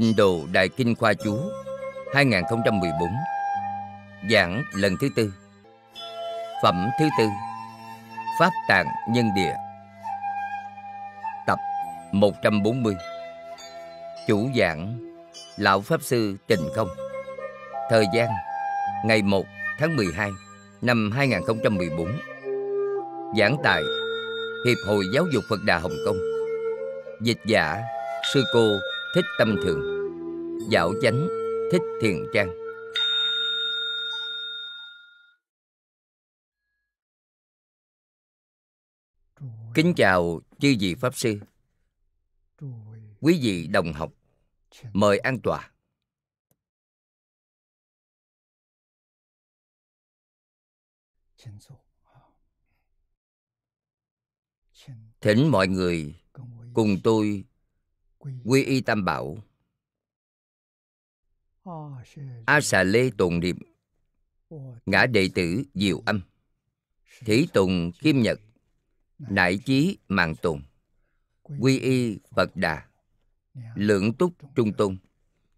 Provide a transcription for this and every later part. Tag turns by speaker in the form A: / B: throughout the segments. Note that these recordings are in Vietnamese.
A: Tình đồ Đại Kinh Khoa Chú 2014 Giảng lần thứ tư Phẩm thứ tư Pháp Tạng Nhân Địa Tập 140 Chủ giảng Lão Pháp Sư Trình Không Thời gian Ngày 1 tháng 12 năm 2014 Giảng tại Hiệp hội Giáo dục Phật Đà Hồng Kông Dịch giả Sư cô thích tâm thường Dạo chánh thích thiền trang Kính chào chư vị Pháp Sư Quý vị đồng học Mời an tòa Thỉnh mọi người cùng tôi quy y tam bảo a xà lê tồn niệm ngã đệ tử diệu âm thủy tùng kim nhật nại chí mạng tùng quy y phật đà lượng túc trung tôn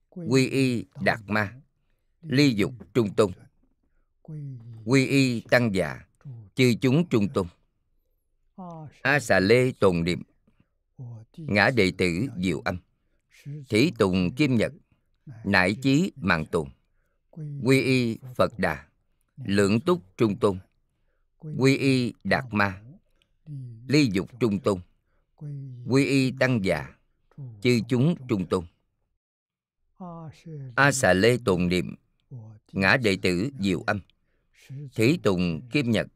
A: quy y đạt ma ly dục trung tôn quy y tăng già chư chúng trung tôn a xà lê tồn niệm ngã đệ tử diệu âm thí tùng kim nhật nại chí mạng tùng quy y phật đà lượng túc trung tôn quy y đạt ma ly dục trung tôn quy y tăng già chư chúng trung tôn a xà lê tồn niệm ngã đệ tử diệu âm thí tùng kim nhật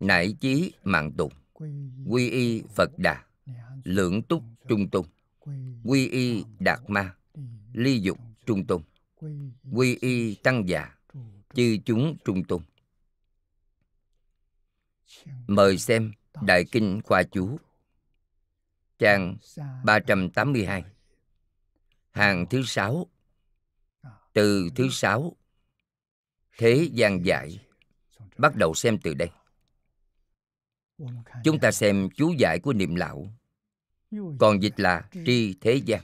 A: nại chí mạng tùng quy y phật đà lưỡng túc trung tung quy y đạt ma ly dục trung tung quy y tăng già chư chúng trung tung mời xem đại kinh khoa chú trang 382 hàng thứ sáu từ thứ sáu thế gian giải bắt đầu xem từ đây chúng ta xem chú giải của niệm lão còn dịch là tri thế gian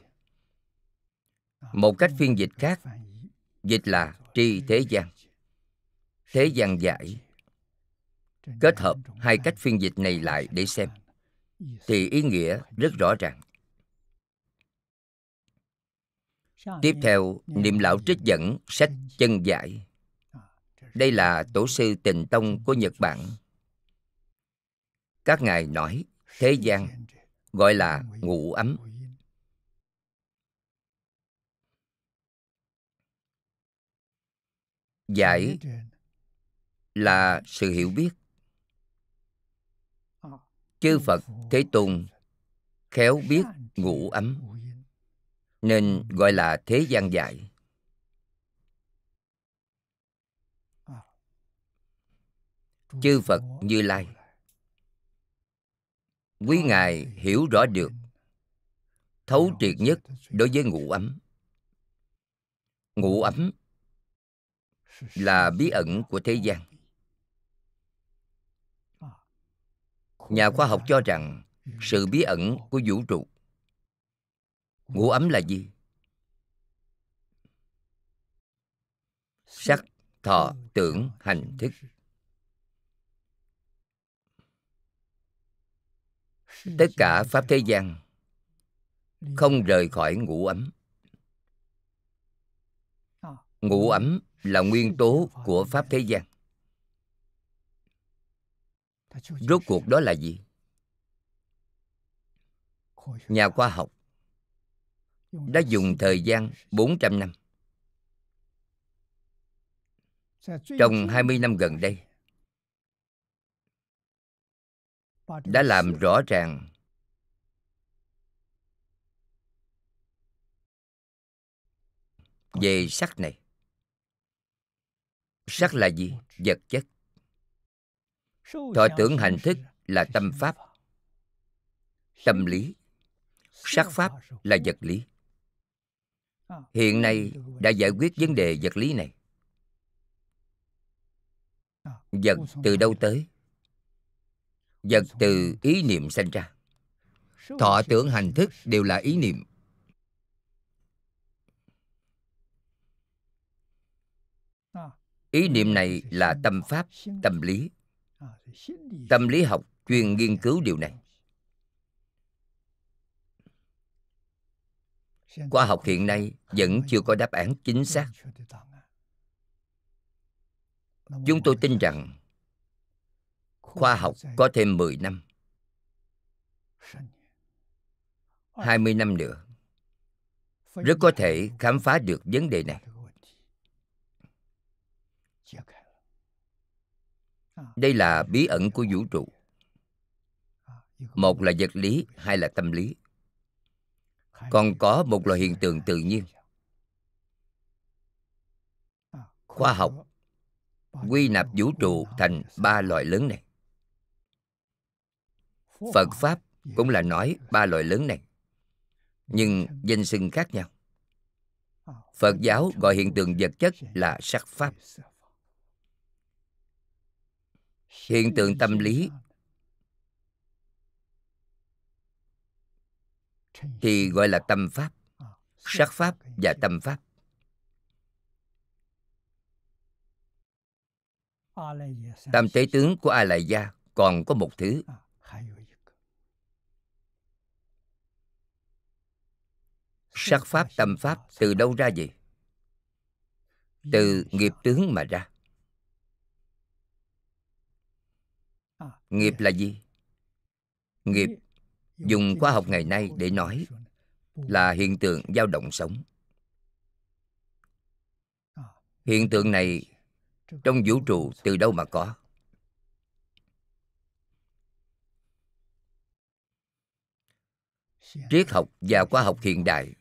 A: một cách phiên dịch khác dịch là tri thế gian thế gian giải kết hợp hai cách phiên dịch này lại để xem thì ý nghĩa rất rõ ràng tiếp theo niệm lão trích dẫn sách chân giải à, đây là tổ sư tình tông của nhật bản các ngài nói thế gian gọi là ngủ ấm giải là sự hiểu biết chư phật thế tôn khéo biết ngủ ấm nên gọi là thế gian giải chư phật như lai quý ngài hiểu rõ được thấu triệt nhất đối với ngủ ấm ngủ ấm là bí ẩn của thế gian nhà khoa học cho rằng sự bí ẩn của vũ trụ ngủ ấm là gì sắc thọ tưởng hành thức tất cả pháp thế gian không rời khỏi ngũ ấm ngũ ấm là nguyên tố của pháp thế gian rốt cuộc đó là gì nhà khoa học đã dùng thời gian 400 năm. Trong 20 năm gần đây, đã làm rõ ràng về sắc này sắc là gì vật chất
B: thọ tưởng
A: hành thức là tâm pháp tâm lý sắc pháp là vật lý hiện nay đã giải quyết vấn đề vật lý này vật từ đâu tới vật từ ý niệm sinh ra thọ tưởng hành thức đều là ý niệm ý niệm này là tâm pháp tâm lý tâm lý học chuyên nghiên cứu điều này khoa học hiện nay vẫn chưa có đáp án chính xác chúng tôi tin rằng khoa học có thêm 10 năm, 20 năm nữa, rất có thể khám phá được vấn đề này. À. Đây là bí ẩn của vũ trụ. À, một là vật lý, hai là tâm lý. Còn có một loại hiện tượng tự nhiên. À, khoa học quy nạp vũ trụ thành ba loại lớn này phật pháp cũng là nói ba loại lớn này nhưng danh xưng khác nhau phật giáo gọi hiện tượng vật chất là sắc pháp hiện tượng tâm lý thì gọi là tâm pháp sắc pháp và tâm pháp tam tế tướng của a lại gia còn có một thứ sắc pháp tâm pháp từ đâu ra vậy từ nghiệp tướng mà ra nghiệp là gì nghiệp dùng khoa học ngày nay để nói là hiện tượng dao động sống hiện tượng này trong vũ trụ từ đâu mà có triết học và khoa học hiện đại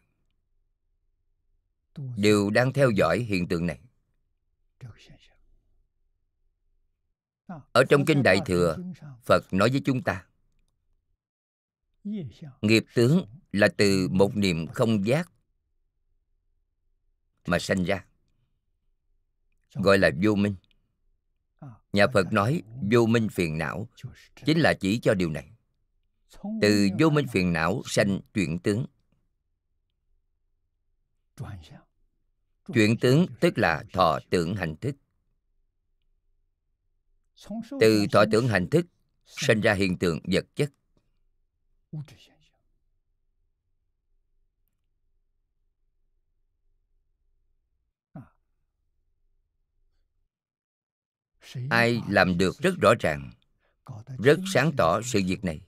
A: đều đang theo dõi hiện tượng này à, ở trong kinh đại thừa phật nói với chúng ta nghiệp tướng là từ một niềm không giác mà sanh ra gọi là vô minh à, nhà phật nói vô minh phiền não chính là chỉ cho điều này từ vô minh phiền não sanh chuyển tướng chuyển tướng tức là thọ tưởng hành thức
B: từ thọ tưởng
A: hành thức sinh ra hiện tượng vật chất ai làm được rất rõ ràng rất sáng tỏ sự việc này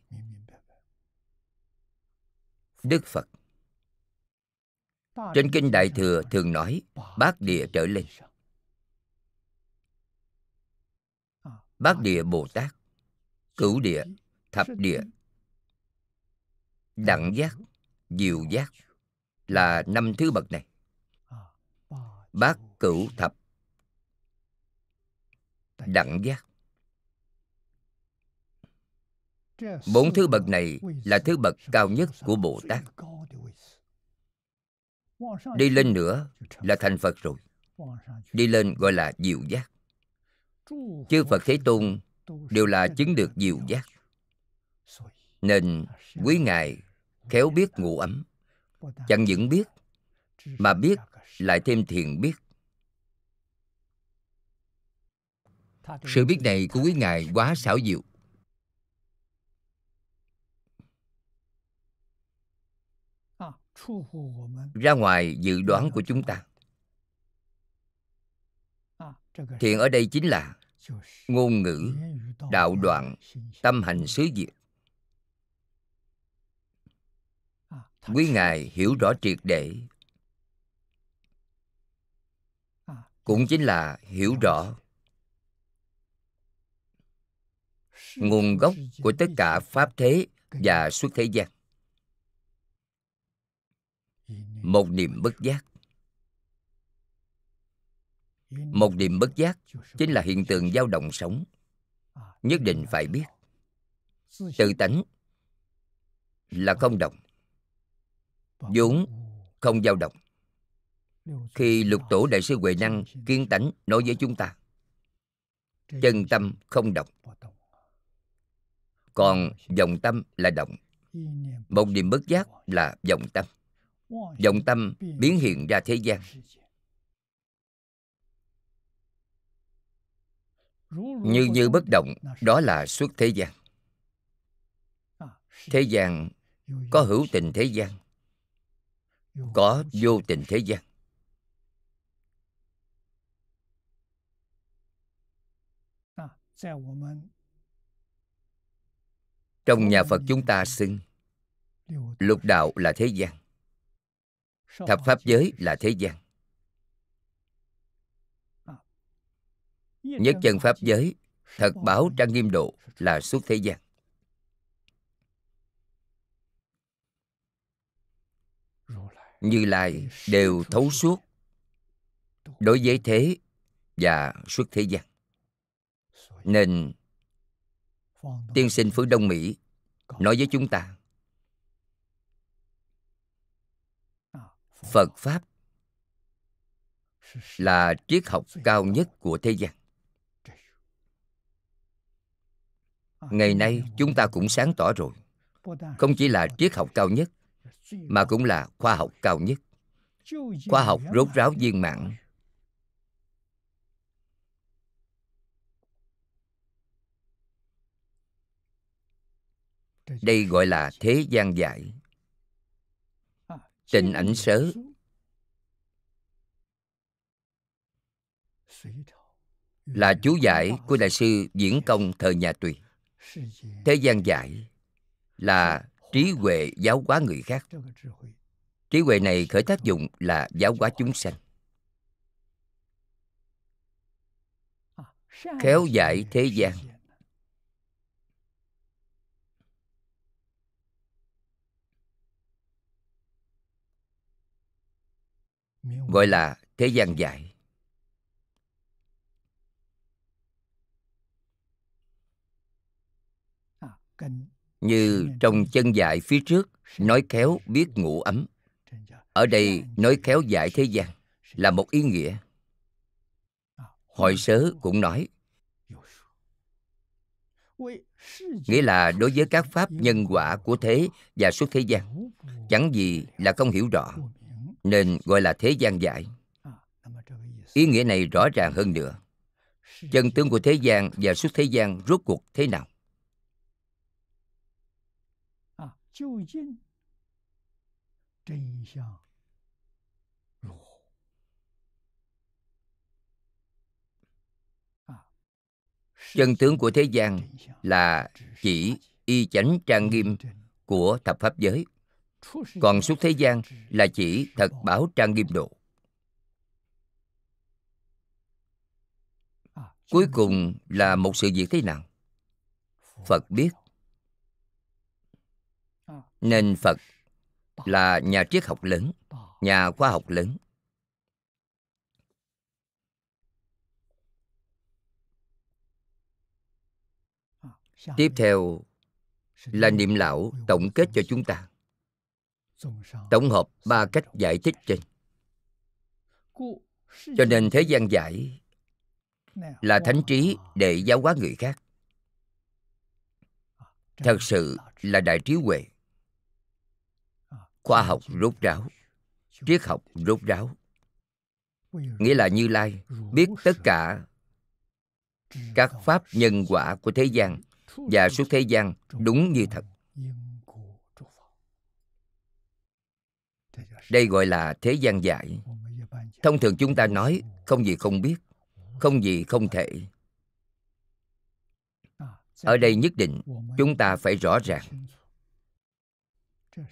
A: đức phật trên kinh Đại Thừa thường nói bát địa trở lên. Bát địa Bồ Tát, cửu địa, thập địa, đẳng giác, diệu giác là năm thứ bậc này. Bát cửu thập đẳng giác bốn thứ bậc này là thứ bậc cao nhất của bồ tát đi lên nữa là thành phật rồi đi lên gọi là diệu giác chư phật thế tôn đều là chứng được diệu giác nên quý ngài khéo biết ngủ ấm chẳng những biết mà biết lại thêm thiền biết sự biết này của quý ngài quá xảo diệu ra ngoài dự đoán của chúng ta thiện ở đây chính là ngôn ngữ đạo đoạn tâm hành xứ diệt quý ngài hiểu rõ triệt để cũng chính là hiểu rõ nguồn gốc của tất cả pháp thế và xuất thế gian một niềm bất giác một niềm bất giác chính là hiện tượng dao động sống nhất định phải biết tự tánh là không động vốn không dao động khi lục tổ đại sư huệ năng kiên tánh nói với chúng ta chân tâm không động còn dòng tâm là động một niềm bất giác là dòng tâm vọng tâm biến hiện ra thế gian như như bất động đó là xuất thế gian thế gian có hữu tình thế gian có vô tình thế gian trong nhà phật chúng ta xưng lục đạo là thế gian thập pháp giới là thế gian
B: à,
C: nhất chân
A: pháp giới thật báo trang nghiêm độ là suốt thế gian như lai đều thấu suốt đối với thế và suốt thế gian nên tiên sinh phương đông mỹ nói với chúng ta phật pháp là triết học cao nhất của thế gian ngày nay chúng ta cũng sáng tỏ rồi không chỉ là triết học cao nhất mà cũng là khoa học cao nhất khoa học rốt ráo viên mãn đây gọi là thế gian giải tịnh ảnh sớ là chú giải của đại sư diễn công thời nhà tùy thế gian giải là trí huệ giáo hóa người khác trí huệ này khởi tác dụng là giáo hóa chúng sanh khéo giải thế gian gọi là thế gian giải à, như trong chân dại phía trước nói khéo biết ngủ ấm ở đây nói khéo giải thế gian là một ý nghĩa à, hội sớ cũng nói nghĩa là đối với các pháp nhân quả của thế và suốt thế gian chẳng gì là không hiểu rõ nên gọi là thế gian giải ý nghĩa này rõ ràng hơn nữa chân tướng của thế gian và suốt thế gian rốt cuộc thế nào chân tướng của thế gian là chỉ y chánh trang nghiêm của thập pháp giới còn xuất thế gian là chỉ thật bảo trang nghiêm độ cuối cùng là một sự việc thế nào phật biết nên phật là nhà triết học lớn nhà khoa học lớn tiếp theo là niệm lão tổng kết cho chúng ta tổng hợp ba cách giải thích trên cho nên thế gian giải là thánh trí để giáo hóa người khác thật sự là đại trí huệ à, khoa học rốt ráo triết học rốt ráo nghĩa là như lai biết tất cả các pháp nhân quả của thế gian và suốt thế gian đúng như thật đây gọi là thế gian giải thông thường chúng ta nói không gì không biết không gì không thể ở đây nhất định chúng ta phải rõ ràng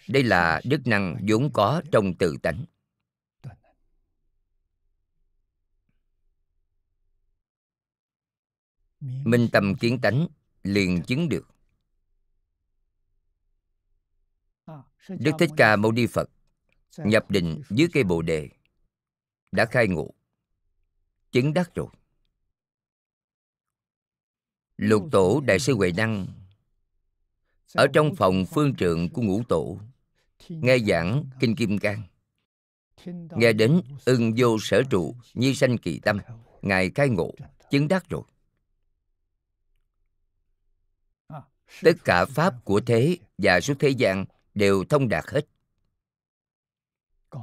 A: đây là đức năng vốn có trong tự tánh minh tâm kiến tánh liền chứng được đức thích ca mâu ni phật nhập định dưới cây bồ đề đã khai ngộ chứng đắc rồi lục tổ đại sư huệ năng ở trong phòng phương trượng của ngũ tổ nghe giảng kinh kim cang nghe đến ưng vô sở trụ nhi sanh kỳ tâm ngài khai ngộ chứng đắc rồi à, tất cả pháp của thế và suốt thế gian đều thông đạt hết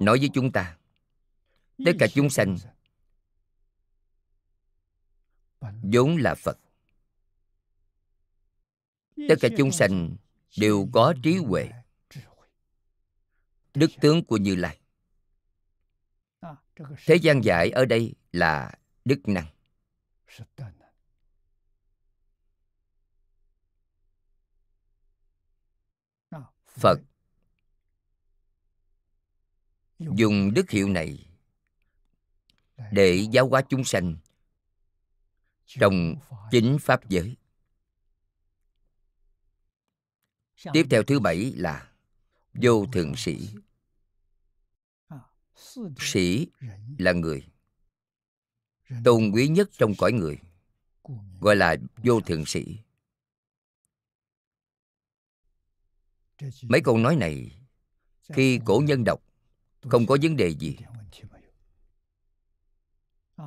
A: nói với chúng ta tất cả chúng sanh vốn là phật tất cả chúng sanh đều có trí huệ đức tướng của như lai à, thế gian giải ở đây là đức năng à, phật dùng đức hiệu này để giáo hóa chúng sanh trong chính pháp giới tiếp theo thứ bảy là vô thường sĩ sĩ à, là người tôn quý nhất trong cõi người gọi là vô thường sĩ mấy câu nói này khi cổ nhân đọc không có vấn đề gì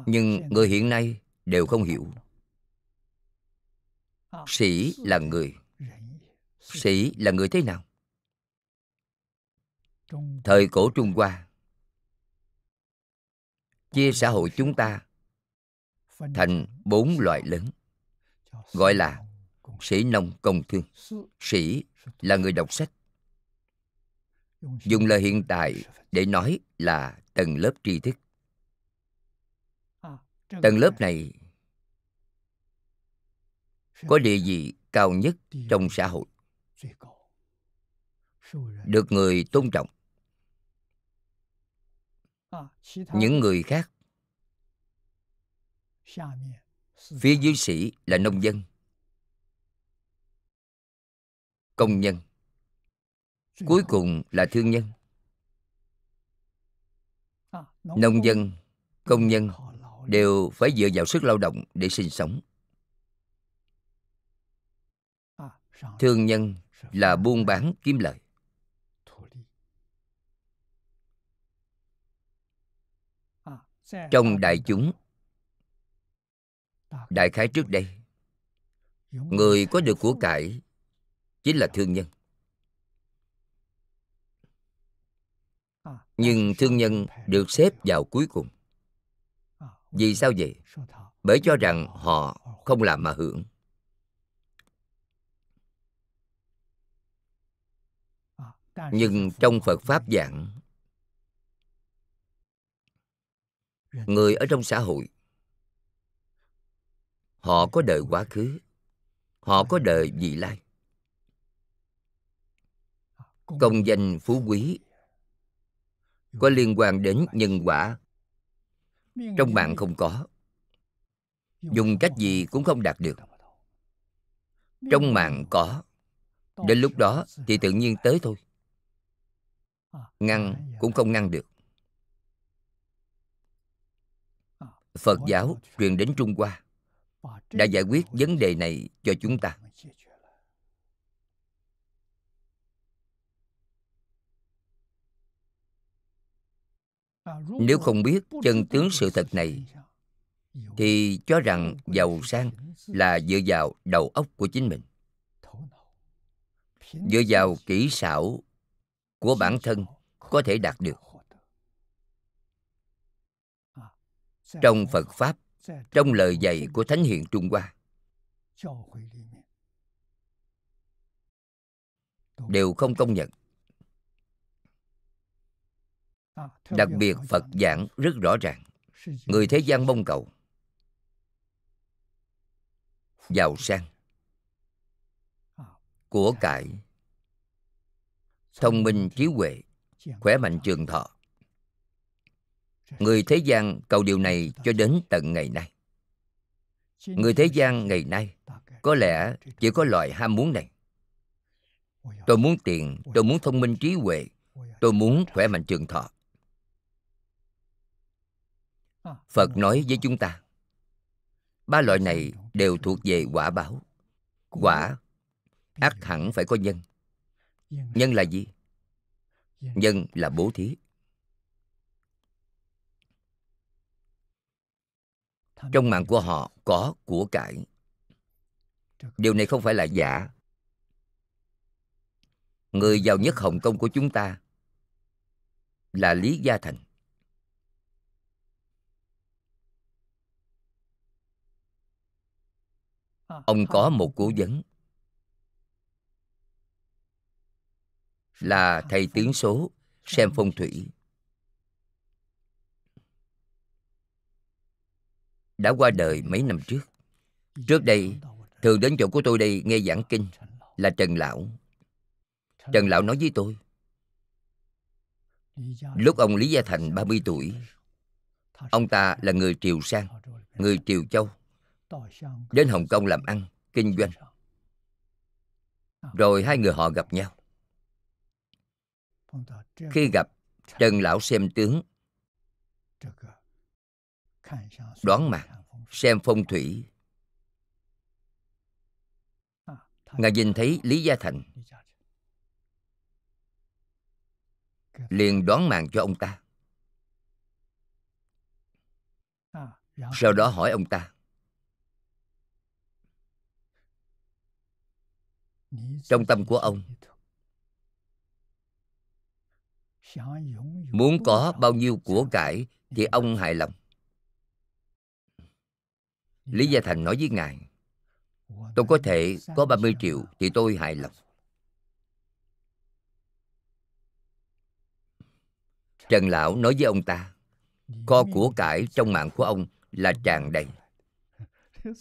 A: nhưng người hiện nay đều không hiểu sĩ là người sĩ là người thế nào thời cổ trung hoa chia xã hội chúng ta thành bốn loại lớn gọi là sĩ nông công thương sĩ là người đọc sách dùng lời hiện tại để nói là tầng lớp tri thức tầng lớp này có địa vị cao nhất trong xã hội được người tôn trọng những người khác phía dưới sĩ là nông dân công nhân cuối cùng là thương nhân à, nông dân công nhân đều phải dựa vào sức lao động để sinh sống à, thương nhân là buôn bán kiếm lợi à, trong đại chúng đại khái trước đây người có được của cải chính là thương nhân nhưng thương nhân được xếp vào cuối cùng vì sao vậy bởi cho rằng họ không làm mà hưởng nhưng trong phật pháp giảng người ở trong xã hội họ có đời quá khứ họ có đời vị lai công danh phú quý có liên quan đến nhân quả trong mạng không có dùng cách gì cũng không đạt được trong mạng có đến lúc đó thì tự nhiên tới thôi ngăn cũng không ngăn được phật giáo truyền đến trung hoa đã giải quyết vấn đề này cho chúng ta
B: nếu không biết chân
A: tướng sự thật này thì cho rằng giàu sang là dựa vào đầu óc của chính mình dựa vào kỹ xảo của bản thân có thể đạt được à, trong phật pháp trong lời dạy của thánh hiền trung hoa đều không công nhận À, đặc biệt phật giảng rất rõ ràng người thế gian mong cầu giàu sang à, của cải thông minh trí huệ khỏe mạnh trường thọ người thế gian cầu điều này cho đến tận ngày nay người thế gian ngày nay có lẽ chỉ có loại ham muốn này tôi muốn tiền tôi muốn thông minh trí huệ tôi muốn khỏe mạnh trường thọ phật nói với chúng ta ba loại này đều thuộc về quả báo quả ác hẳn phải có nhân nhân là gì nhân là bố thí trong mạng của họ có của cải điều này không phải là giả người giàu nhất hồng kông của chúng ta là lý gia thành Ờ, ông có một cố vấn là thầy tiếng số xem phong thủy đã qua đời mấy năm trước trước đây thường đến chỗ của tôi đây nghe giảng kinh là trần lão trần lão nói với tôi lúc ông lý gia thành 30 tuổi ông ta là người triều sang người triều châu đến Hồng Kông làm ăn, kinh doanh. Rồi hai người họ gặp nhau. Khi gặp, Trần Lão xem tướng, đoán mặt, xem phong thủy. Ngài nhìn thấy Lý Gia Thành liền đoán mạng cho ông ta sau đó hỏi ông ta trong tâm của ông muốn có bao nhiêu của cải thì ông hài lòng lý gia thành nói với ngài tôi có thể có 30 triệu thì tôi hài lòng trần lão nói với ông ta kho của cải trong mạng của ông là tràn đầy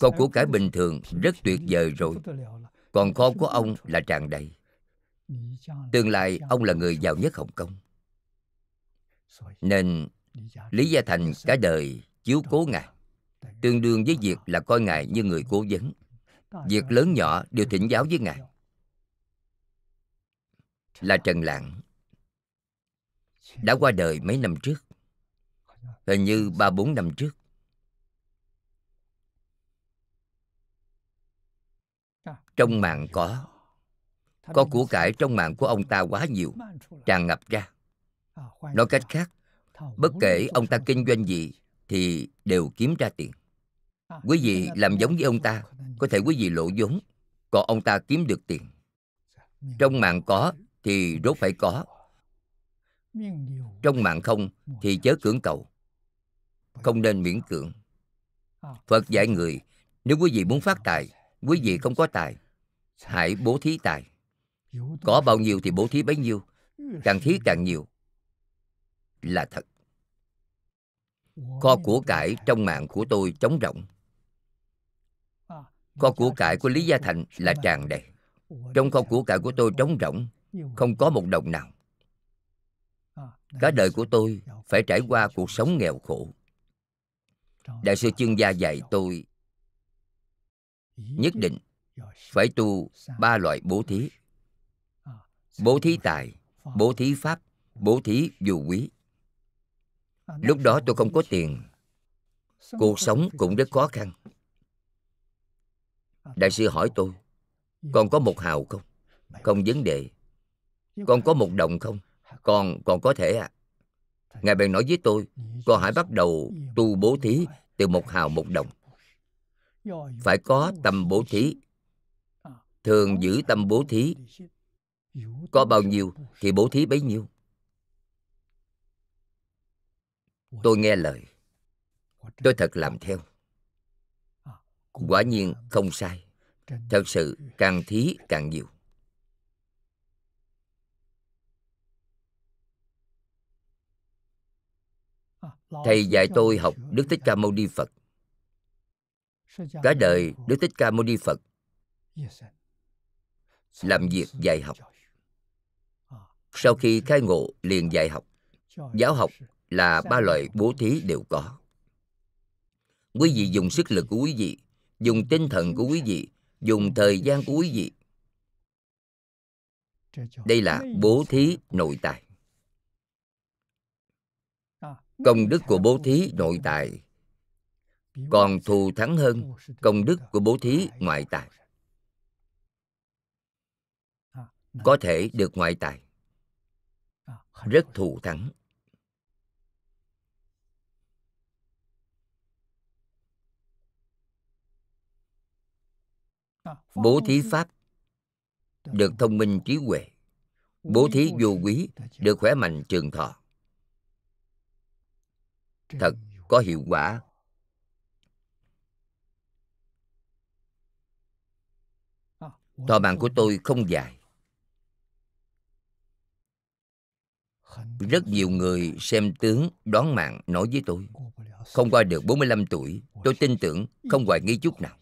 A: kho của cải bình thường rất tuyệt vời rồi còn kho của ông là tràn đầy tương lai ông là người giàu nhất hồng kông nên lý gia thành cả đời chiếu cố ngài tương đương với việc là coi ngài như người cố vấn việc lớn nhỏ đều thỉnh giáo với ngài là trần lạng đã qua đời mấy năm trước hình như ba bốn năm trước trong mạng có có của cải trong mạng của ông ta quá nhiều tràn ngập ra nói cách khác bất kể ông ta kinh doanh gì thì đều kiếm ra tiền quý vị làm giống với ông ta có thể quý vị lộ vốn còn ông ta kiếm được tiền trong mạng có thì rốt phải có trong mạng không thì chớ cưỡng cầu không nên miễn cưỡng phật dạy người nếu quý vị muốn phát tài quý vị không có tài hãy bố thí tài có bao nhiêu thì bố thí bấy nhiêu càng thí càng nhiều là thật kho của cải trong mạng của tôi trống rỗng kho à, của cải của lý gia thành là tràn đầy trong kho của cải của tôi trống rỗng không có một đồng nào à, cả đời của tôi phải trải qua cuộc sống nghèo khổ đại sư chương gia dạy tôi nhất định phải tu ba loại bố thí à, bố thí tài bố thí pháp bố thí dù quý à, lúc đó tôi không có tiền cuộc sống cũng rất khó khăn à, đại sư hỏi tôi con có một hào không không vấn đề con có một đồng không còn còn có thể à ngài bèn nói với tôi con hãy bắt đầu tu bố thí từ một hào một đồng phải có tâm bố thí thường giữ tâm bố thí có bao nhiêu thì bố thí bấy nhiêu tôi nghe lời tôi thật làm theo quả nhiên không sai thật sự càng thí càng nhiều thầy dạy tôi học đức thích ca mâu ni phật cả đời đức thích ca mâu ni phật làm việc dạy học sau khi khai ngộ liền dạy học giáo học là ba loại bố thí đều có quý vị dùng sức lực của quý vị dùng tinh thần của quý vị dùng thời gian của quý vị
B: đây là bố
A: thí nội tại công đức của bố thí nội tại còn thù thắng hơn công đức của bố thí ngoại tài. có thể được ngoại tài à, rất thù thắng à, bố thí pháp được thông minh trí huệ bố thí vô quý được khỏe mạnh trường thọ thật có hiệu quả thọ mạng à, của tôi không dài Rất nhiều người xem tướng đoán mạng nói với tôi Không qua được 45 tuổi Tôi tin tưởng không hoài nghi chút nào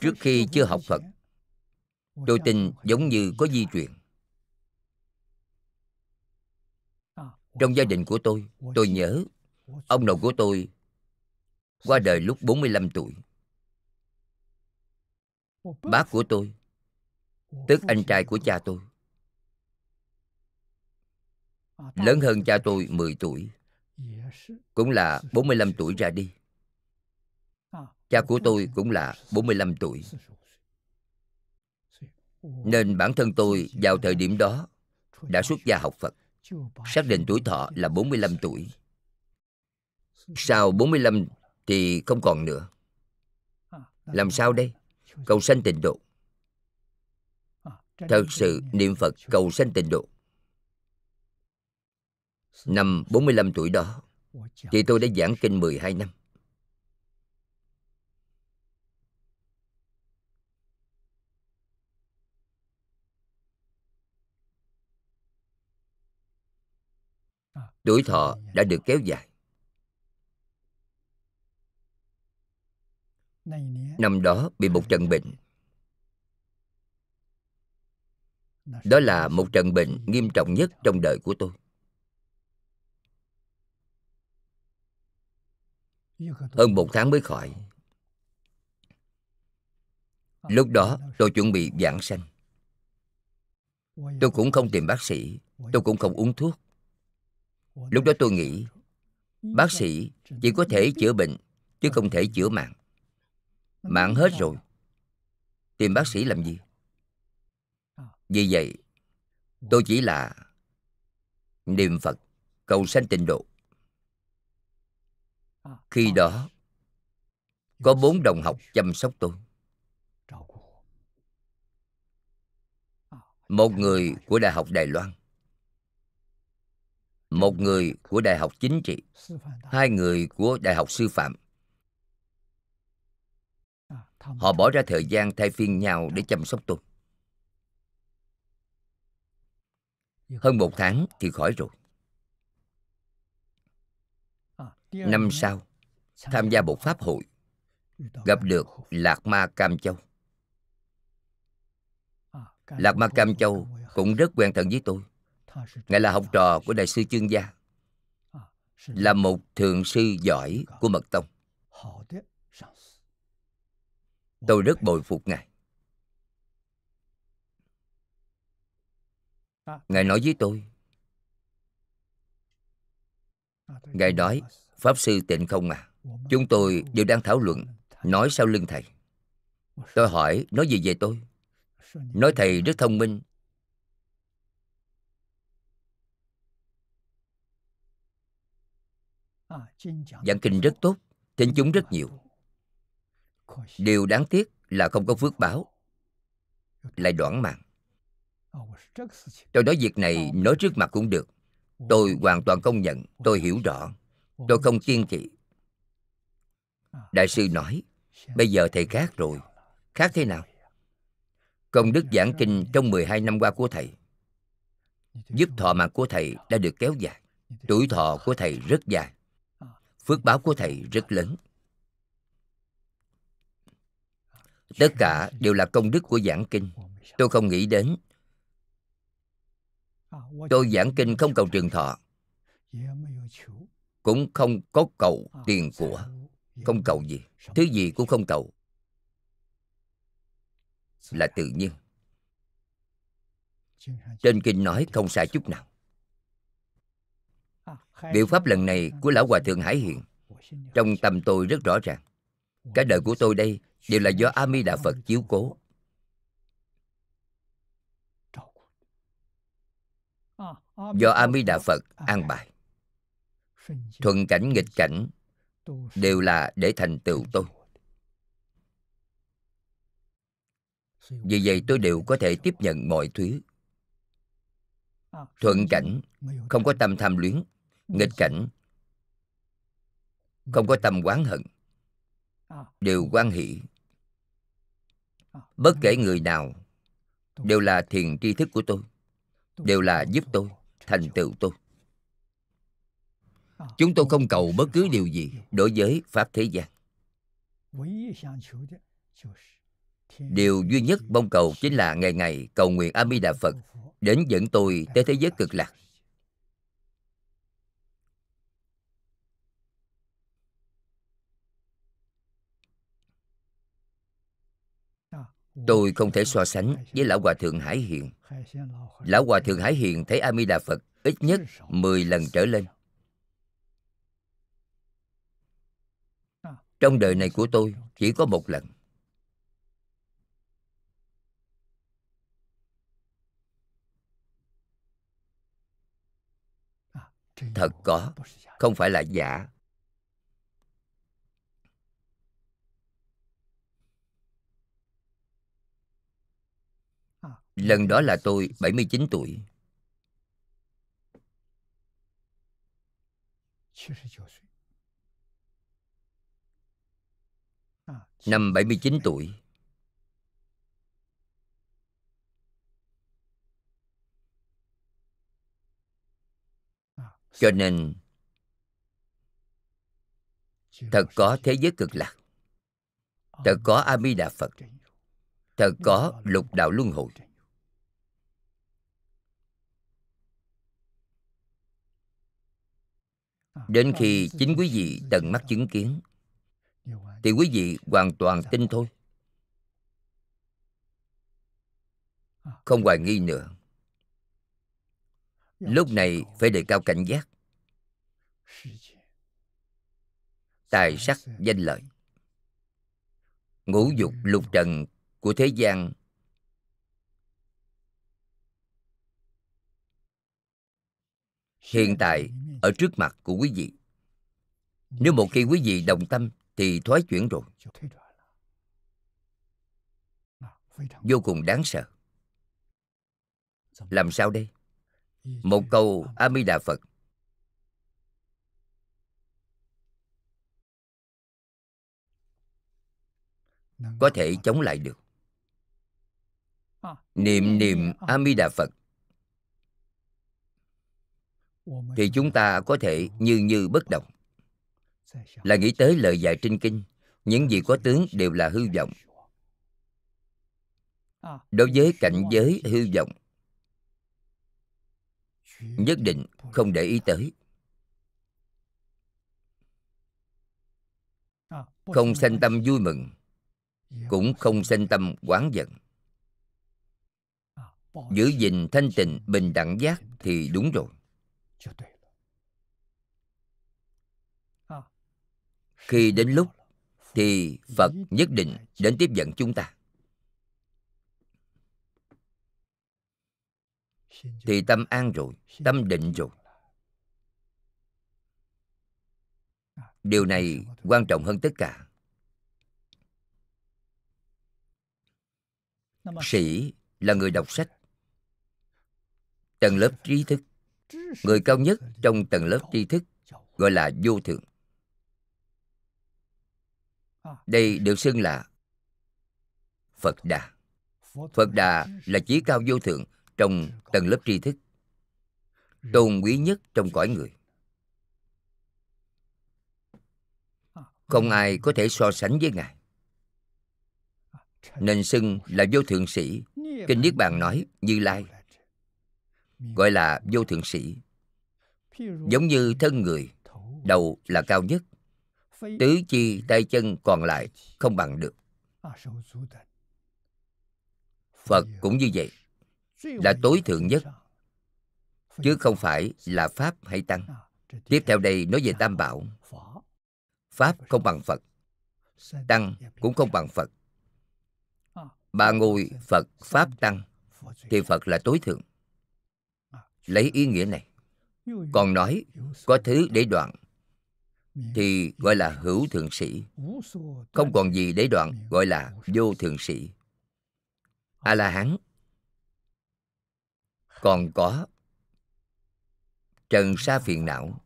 A: Trước khi chưa học Phật Tôi tin giống như có di truyền Trong gia đình của tôi Tôi nhớ Ông nội của tôi Qua đời lúc 45 tuổi Bác của tôi Tức anh trai của cha tôi à, Lớn hơn cha tôi 10 tuổi Cũng là 45 tuổi ra đi à, Cha của tôi cũng là 45 tuổi Nên bản thân tôi vào thời điểm đó Đã xuất gia học Phật Xác định tuổi thọ là 45 tuổi Sau 45 thì không còn nữa à, Làm sao đây? cầu sanh tịnh độ thật sự niệm phật cầu sanh tịnh độ năm 45 tuổi đó thì tôi đã giảng kinh 12 năm tuổi thọ đã được kéo dài năm đó bị một trận bệnh đó là một trận bệnh nghiêm trọng nhất trong đời của tôi hơn một tháng mới khỏi à, lúc đó tôi chuẩn bị giảng sanh tôi cũng không tìm bác sĩ tôi cũng không uống thuốc lúc đó tôi nghĩ bác sĩ chỉ có thể chữa bệnh chứ ờ. không thể chữa mạng Mạng hết rồi Tìm bác sĩ làm gì ờ. Vì vậy Tôi chỉ là Niệm Phật Cầu sanh tịnh độ ờ, Khi ờ. đó Có bốn đồng học chăm sóc tôi Một người của Đại học Đài Loan Một người của Đại học Chính trị Hai người của Đại học Sư phạm Họ bỏ ra thời gian thay phiên nhau để chăm sóc tôi. Hơn một tháng thì khỏi rồi. À, Năm sau, tham gia một pháp hội, gặp được Lạc Ma Cam Châu. À, Lạc Ma Cam Châu cũng rất quen thân với tôi. Ngài là học trò của Đại sư Chương Gia, à, là một thượng sư giỏi của Mật Tông. Tôi rất bồi phục Ngài. Ngài nói với tôi, Ngài nói, Pháp Sư tịnh không à, chúng tôi đều đang thảo luận, nói sau lưng Thầy. Tôi hỏi, nói gì về tôi? Nói Thầy rất thông minh, giảng kinh rất tốt, thính chúng rất nhiều điều đáng tiếc là không có phước báo lại đoạn mạng tôi nói việc này nói trước mặt cũng được tôi hoàn toàn công nhận tôi hiểu rõ tôi không kiên kỵ đại sư nói bây giờ thầy khác rồi khác thế nào công đức giảng kinh trong 12 năm qua của thầy giúp thọ mạng của thầy đã được kéo dài tuổi thọ của thầy rất dài phước báo của thầy rất lớn tất cả đều là công đức của giảng kinh tôi không nghĩ đến tôi giảng kinh không cầu trường thọ cũng không có cầu tiền của không cầu gì thứ gì cũng không cầu là tự nhiên trên kinh nói không sai chút nào Biểu pháp lần này của Lão Hòa Thượng Hải hiện Trong tâm tôi rất rõ ràng Cả đời của tôi đây đều là do A Di Đà Phật chiếu cố. Do A Di Đà Phật an bài. Thuận cảnh nghịch cảnh đều là để thành tựu tôi. Vì vậy tôi đều có thể tiếp nhận mọi thứ. Thuận cảnh không có tâm tham luyến, nghịch cảnh không có tâm quán hận, đều quan hỷ bất kể người nào đều là thiền tri thức của tôi đều là giúp tôi thành tựu tôi chúng tôi không cầu bất cứ điều gì đối với pháp thế gian điều duy nhất mong cầu chính là ngày ngày cầu nguyện a di đà phật đến dẫn tôi tới thế giới cực lạc tôi không thể so sánh với lão hòa thượng hải hiền lão hòa thượng hải hiền thấy a di đà phật ít nhất 10 lần trở lên trong đời này của tôi chỉ có một lần thật có không phải là giả Lần đó là tôi 79 tuổi. 79 tuổi. Năm 79 tuổi Cho nên Thật có thế giới cực lạc Thật có A Di Đà Phật Thật có lục đạo luân hồi đến khi chính quý vị tận mắt chứng kiến thì quý vị hoàn toàn tin thôi không hoài nghi nữa lúc này phải đề cao cảnh giác tài sắc danh lợi ngũ dục lục trần của thế gian hiện tại ở trước mặt của quý vị nếu một khi quý vị đồng tâm thì thoái chuyển rồi vô cùng đáng sợ làm sao đây một câu a di đà phật có thể chống lại được niệm niệm a di đà phật thì chúng ta có thể như như bất động là nghĩ tới lời dạy trên kinh những gì có tướng đều là hư vọng à, đối với cảnh giới hư vọng nhất định không để ý tới
B: à, không sanh
A: tâm vui mừng cũng không sanh tâm quán giận à, giữ gìn thanh tịnh bình đẳng giác thì đúng rồi 就对了。Khi đến lúc thì Phật nhất định đến tiếp dẫn chúng ta. Thì tâm an rồi, tâm định rồi. À, điều này quan trọng hơn tất cả. Sĩ là người đọc sách, tầng lớp trí thức người cao nhất trong tầng lớp tri thức gọi là vô thượng đây được xưng là phật đà phật đà là chí cao vô thượng trong tầng lớp tri thức tôn quý nhất trong cõi người không ai có thể so sánh với ngài nên xưng là vô thượng sĩ kinh niết bàn nói như lai gọi là vô thượng sĩ giống như thân người đầu là cao nhất tứ chi tay chân còn lại không bằng được phật à. cũng như vậy là tối thượng nhất chứ không à. phải là pháp hay tăng à, tiếp theo đây nói về tam bảo pháp không bằng phật tăng cũng không bằng phật ba ngôi phật pháp tăng thì phật là tối thượng lấy ý nghĩa này còn nói có thứ để đoạn thì gọi là hữu thượng sĩ không còn gì để đoạn gọi là vô thượng sĩ a la hán còn có trần sa phiền não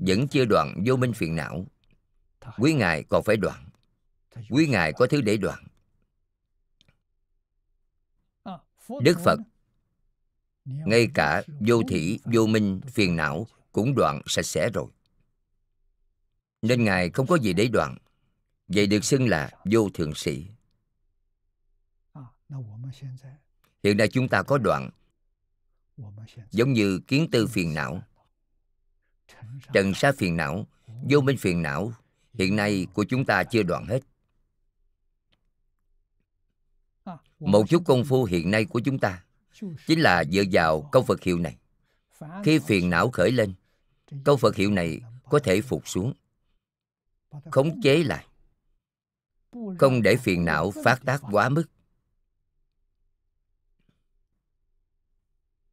A: vẫn chưa đoạn vô minh phiền não quý ngài còn phải đoạn quý ngài có thứ để đoạn đức phật ngay cả vô thị vô minh phiền não cũng đoạn sạch sẽ rồi nên ngài không có gì để đoạn vậy được xưng là vô thượng sĩ à, hiện nay chúng ta có đoạn giống như kiến tư phiền não trần sa phiền não vô minh phiền não hiện nay của chúng ta chưa đoạn hết
B: à, một chút
A: công phu hiện nay của chúng ta chính là dựa vào câu phật hiệu này khi phiền não khởi lên câu phật hiệu này có thể phục xuống khống chế lại không để phiền não phát tác quá mức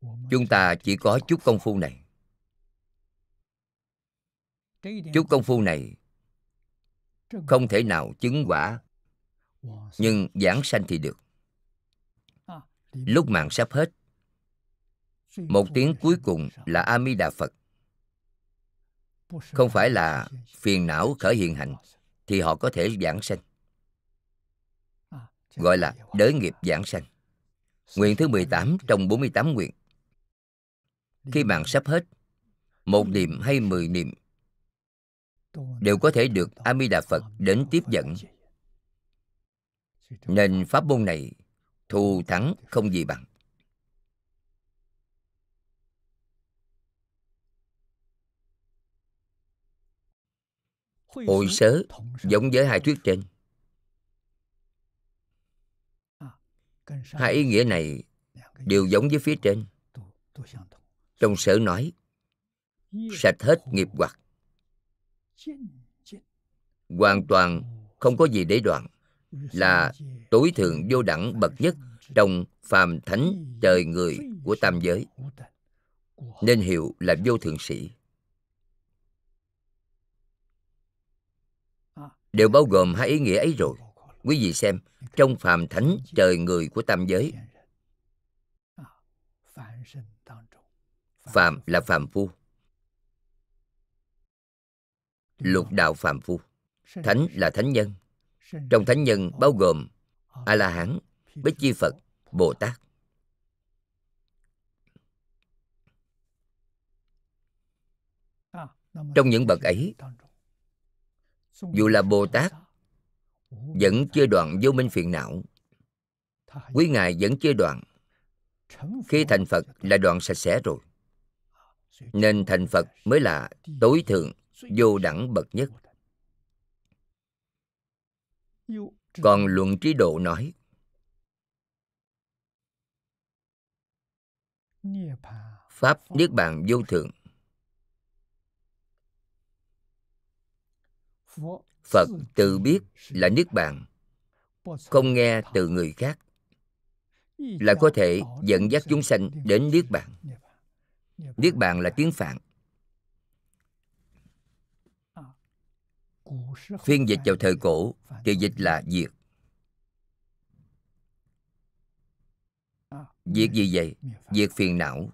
A: chúng ta chỉ có chút công phu này chút công phu này không thể nào chứng quả nhưng giảng sanh thì được lúc mạng sắp hết một tiếng cuối cùng là a di đà phật không phải là phiền não khởi hiện hành thì họ có thể giảng sanh gọi là đới nghiệp giảng sanh nguyện thứ 18 trong 48 nguyện khi mạng sắp hết một niệm hay mười niệm đều có thể được a di đà phật đến tiếp dẫn nên pháp môn này thù thắng không gì bằng
C: hồi sớ
A: giống với hai thuyết trên hai ý nghĩa này đều giống với phía trên trong sở nói sạch hết nghiệp hoặc hoàn toàn không có gì để đoạn là tối thượng vô đẳng bậc nhất trong phàm thánh trời người của tam giới nên hiệu là vô thượng sĩ đều bao gồm hai ý nghĩa ấy rồi quý vị xem trong phàm thánh trời người của tam giới phàm là phàm phu lục đạo phàm phu thánh là thánh nhân trong thánh nhân bao gồm A-la-hán, Bích Chi Phật, Bồ Tát. Trong những bậc ấy, dù là Bồ Tát vẫn chưa đoạn vô minh phiền não quý ngài vẫn chưa đoạn khi thành phật là đoạn sạch sẽ rồi nên thành phật mới là tối thượng vô đẳng bậc nhất còn luận trí độ nói pháp niết bàn vô thượng phật tự biết là niết bàn không nghe từ người khác là có thể dẫn dắt chúng sanh đến niết bàn niết bàn là tiếng phạn phiên dịch vào thời cổ thì dịch là diệt diệt gì vậy diệt phiền não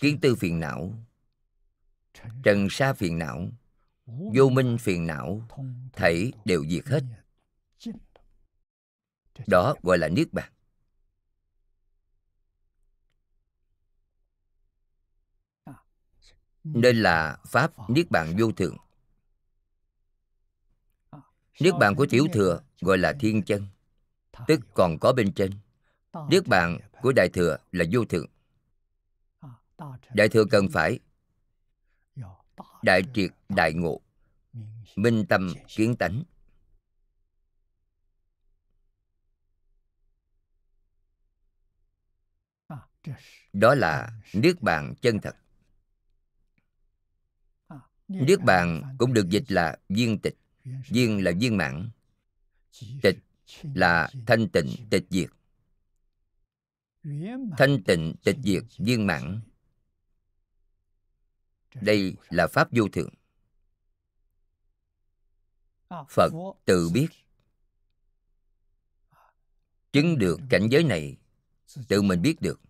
A: kiến tư phiền não trần sa phiền não vô minh phiền não thảy đều diệt hết đó gọi là niết bàn nên là pháp niết bàn vô thượng, niết bàn của tiểu thừa gọi là thiên chân tức còn có bên trên niết bàn của đại thừa là vô thượng đại thừa cần phải đại triệt đại ngộ minh tâm kiến tánh đó là niết bàn chân thật Niết bàn cũng được dịch là viên tịch Viên là viên mãn Tịch là thanh tịnh tịch diệt Thanh tịnh tịch diệt viên mãn Đây là Pháp vô thượng ờ, Phật tự biết Chứng ờ, được cảnh giới này Tự mình biết được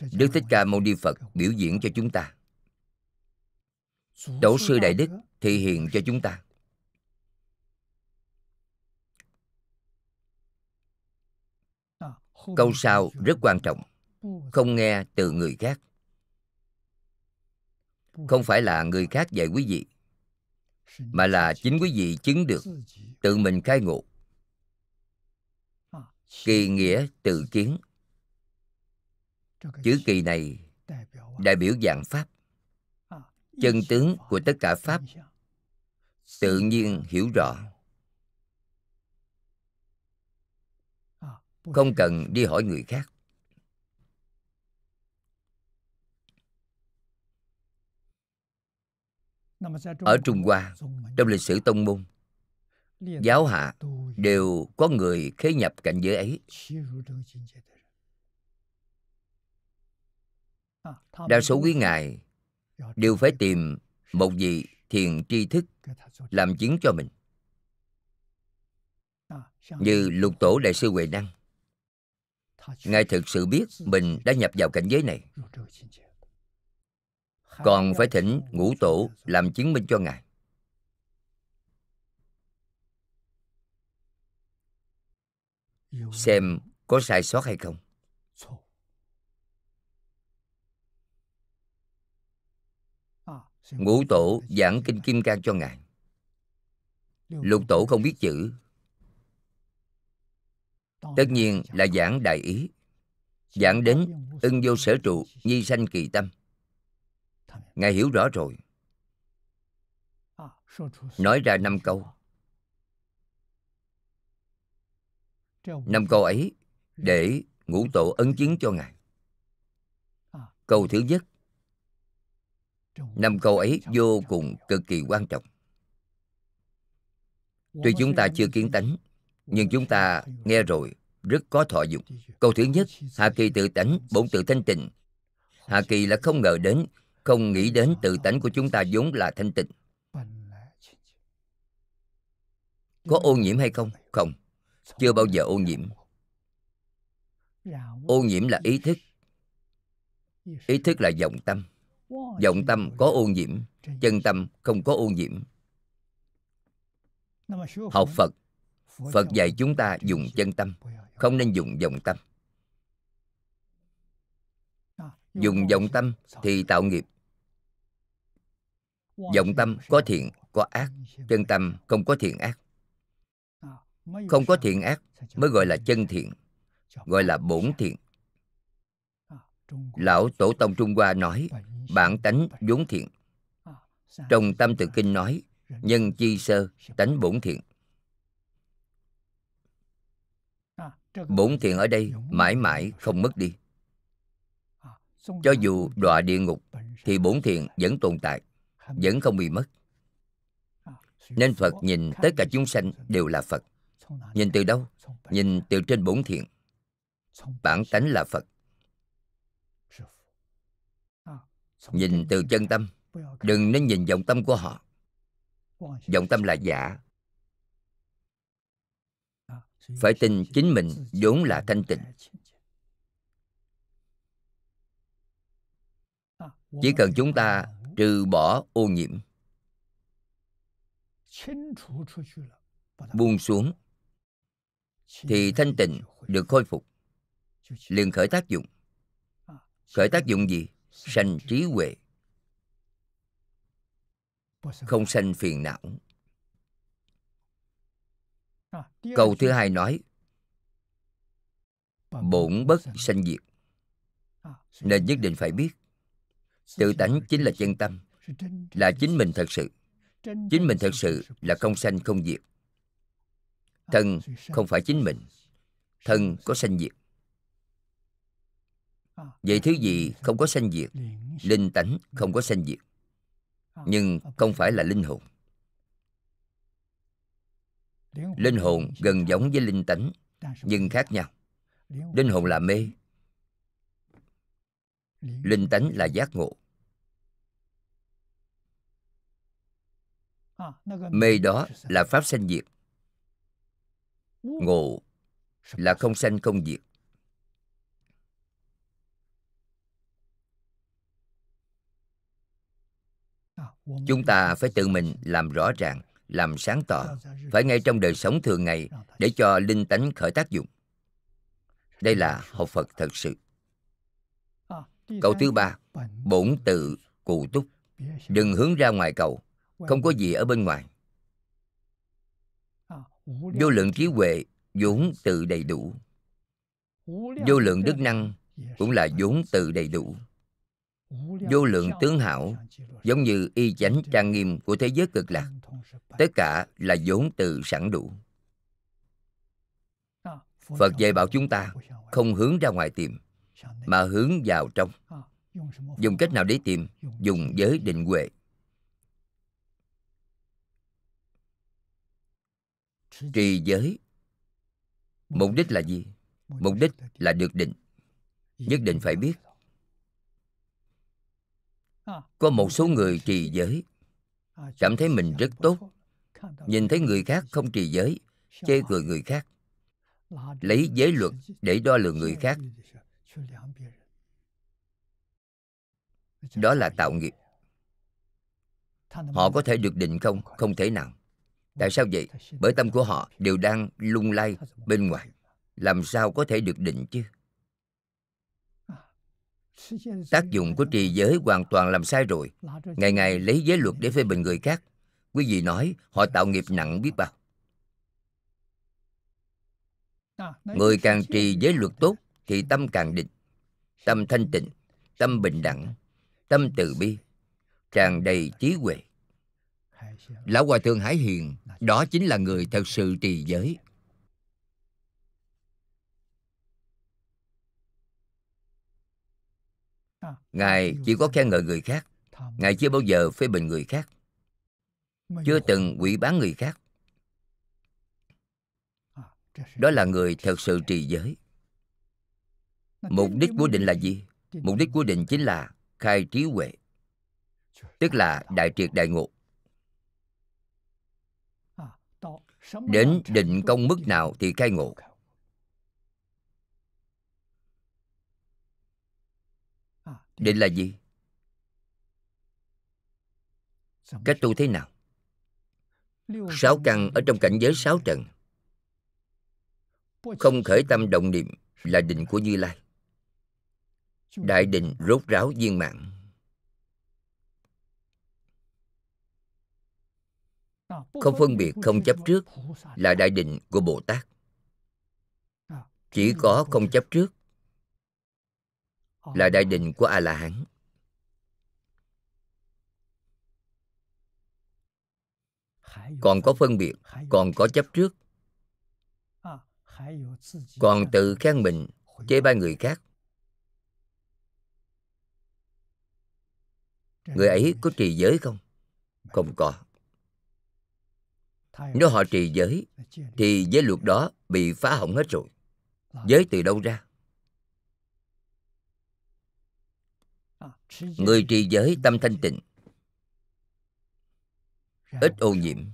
A: đức thích ca mâu ni phật biểu diễn cho chúng ta tổ sư đại đức thị hiện cho chúng ta câu sau rất quan trọng không nghe từ người khác không phải là người khác dạy quý vị mà là chính quý vị chứng được tự mình khai ngộ kỳ nghĩa tự kiến chữ kỳ này đại biểu dạng pháp chân tướng của tất cả pháp tự nhiên hiểu rõ không cần đi hỏi người khác ở trung hoa trong lịch sử tông môn giáo hạ đều có người khế nhập cảnh giới ấy
B: Ờ, đa số quý
A: ngài dạ, đều phải tìm một vị thiền tri thức dạ, làm chứng cho mình
B: dạ, như
A: lục tổ đại sư huệ năng ngài thực sự biết mình đã nhập vào cảnh giới này còn phải thỉnh ngũ tổ làm chứng minh cho ngài xem có sai sót hay không ngũ tổ giảng kinh kim cang cho ngài lục tổ không biết chữ tất nhiên là giảng đại ý giảng đến ưng vô sở trụ nhi sanh kỳ tâm ngài hiểu rõ rồi nói ra năm câu năm câu ấy để ngũ tổ ấn chứng cho ngài câu thứ nhất năm câu ấy vô cùng cực kỳ quan trọng tuy chúng ta chưa kiến tánh nhưng chúng ta nghe rồi rất có thọ dụng câu thứ nhất hà kỳ tự tánh bổn tự thanh tịnh Hà kỳ là không ngờ đến không nghĩ đến tự tánh của chúng ta vốn là thanh tịnh có ô nhiễm hay không không chưa bao giờ ô nhiễm ô nhiễm là ý thức ý thức là dòng tâm vọng tâm có ô nhiễm chân tâm không có ô nhiễm học phật phật dạy chúng ta dùng chân tâm không nên dùng vọng tâm dùng vọng tâm thì tạo nghiệp vọng tâm có thiện có ác chân tâm không có thiện ác không có thiện ác mới gọi là chân thiện gọi là bổn thiện lão tổ tông trung hoa nói bản tánh vốn thiện à, trong tâm tự kinh nói nhân chi sơ tánh bổn thiện
B: à, bổn thiện ở đây
A: mãi mãi không mất đi à, cho dù đọa địa ngục thì bổn thiện vẫn tồn tại vẫn không bị mất nên phật nhìn tất cả chúng sanh đều là phật nhìn từ đâu nhìn từ trên bổn thiện bản tánh là phật nhìn từ chân tâm đừng nên nhìn vọng tâm của họ vọng tâm là giả phải tin chính mình vốn là thanh tịnh chỉ cần chúng ta trừ bỏ ô nhiễm buông xuống thì thanh tịnh được khôi phục liền khởi tác dụng khởi tác dụng gì sanh trí huệ không sanh phiền não
B: à, câu thứ
A: hai nói bổn bất sanh diệt à, nên nhất định phải biết tự tánh chính là chân tâm là chính mình thật sự chính mình thật sự là không sanh không diệt à, thân không phải chính mình thân có sanh diệt vậy thứ gì không có sanh diệt linh tánh không có sanh diệt nhưng không phải là linh hồn linh hồn gần giống với linh tánh nhưng khác nhau linh hồn là mê linh tánh là giác ngộ mê đó là pháp sanh diệt ngộ là không sanh không diệt chúng ta phải tự mình làm rõ ràng làm sáng tỏ phải ngay trong đời sống thường ngày để cho linh tánh khởi tác dụng đây là học phật thật sự câu thứ ba bổn tự cụ túc đừng hướng ra ngoài cầu không có gì ở bên ngoài
B: vô lượng trí
A: huệ vốn tự đầy đủ
B: vô lượng đức năng
A: cũng là vốn tự đầy đủ vô lượng tướng hảo giống như y chánh trang nghiêm của thế giới cực lạc tất cả là vốn từ sẵn đủ phật dạy bảo chúng ta không hướng ra ngoài tìm mà hướng vào trong dùng cách nào để tìm dùng giới định huệ trì giới mục đích là gì mục đích là được định nhất định phải biết có một số người trì giới à, cảm thấy mình rất tốt nhìn thấy người khác không trì giới chê cười người khác lấy giới luật để đo lường người khác đó là tạo nghiệp họ có thể được định không không thể nào tại sao vậy bởi tâm của họ đều đang lung lay bên ngoài làm sao có thể được định chứ Tác dụng của trì giới hoàn toàn làm sai rồi Ngày ngày lấy giới luật để phê bình người khác Quý vị nói họ tạo nghiệp nặng biết bao Người càng trì giới luật tốt Thì tâm càng định Tâm thanh tịnh Tâm bình đẳng Tâm từ bi Tràn đầy trí huệ Lão Hòa Thượng Hải Hiền Đó chính là người thật sự trì giới Ờ, Ngài chỉ có khen ngợi người khác Ngài chưa bao giờ phê bình người khác Chưa từng quỷ bán người khác ờ, Đó là người thật sự trì giới Mục đích của định là gì? Mục đích của định chính là khai trí huệ Tức là đại triệt đại ngộ
B: ờ, Đến
A: định công mức nào thì khai ngộ định là gì cách tu thế nào sáu căn ở trong cảnh giới sáu trần không khởi tâm động niệm là định của như lai đại định rốt ráo viên mạng
B: à, không phân biệt không chấp trước
A: là đại định của bồ tát à, chỉ có không chấp trước là đại định của a la hán còn có phân biệt còn có chấp trước còn tự khen mình chê ba người khác người ấy có trì giới không không có nếu họ trì giới thì giới luật đó bị phá hỏng hết rồi giới từ đâu ra người trì giới tâm thanh tịnh ít ô nhiễm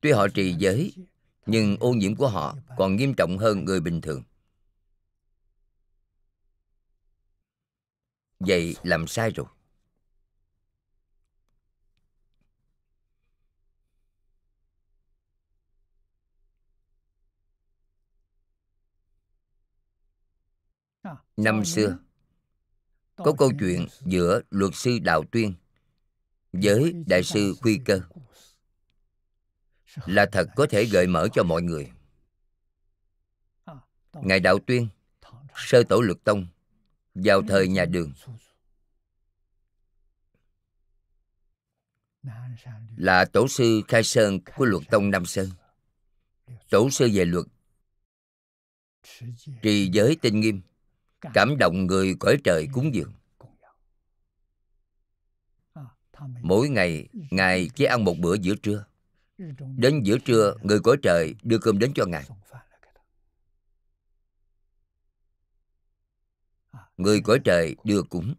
A: tuy họ trì giới nhưng ô nhiễm của họ còn nghiêm trọng hơn người bình thường vậy làm sai rồi năm xưa có câu chuyện giữa luật sư đạo Tuyên với đại sư Huy Cơ là thật có thể gợi mở cho mọi người. À, Ngài Đạo Tuyên, sơ tổ luật tông, vào thời nhà đường, là tổ sư khai sơn của luật tông Nam Sơn. Tổ sư về luật, trì giới tinh nghiêm, cảm động người cõi trời cúng dường à, mỗi ngày ngài chỉ ăn một bữa giữa trưa đến giữa trưa người cõi trời đưa cơm đến cho ngài à, người cõi trời đưa cúng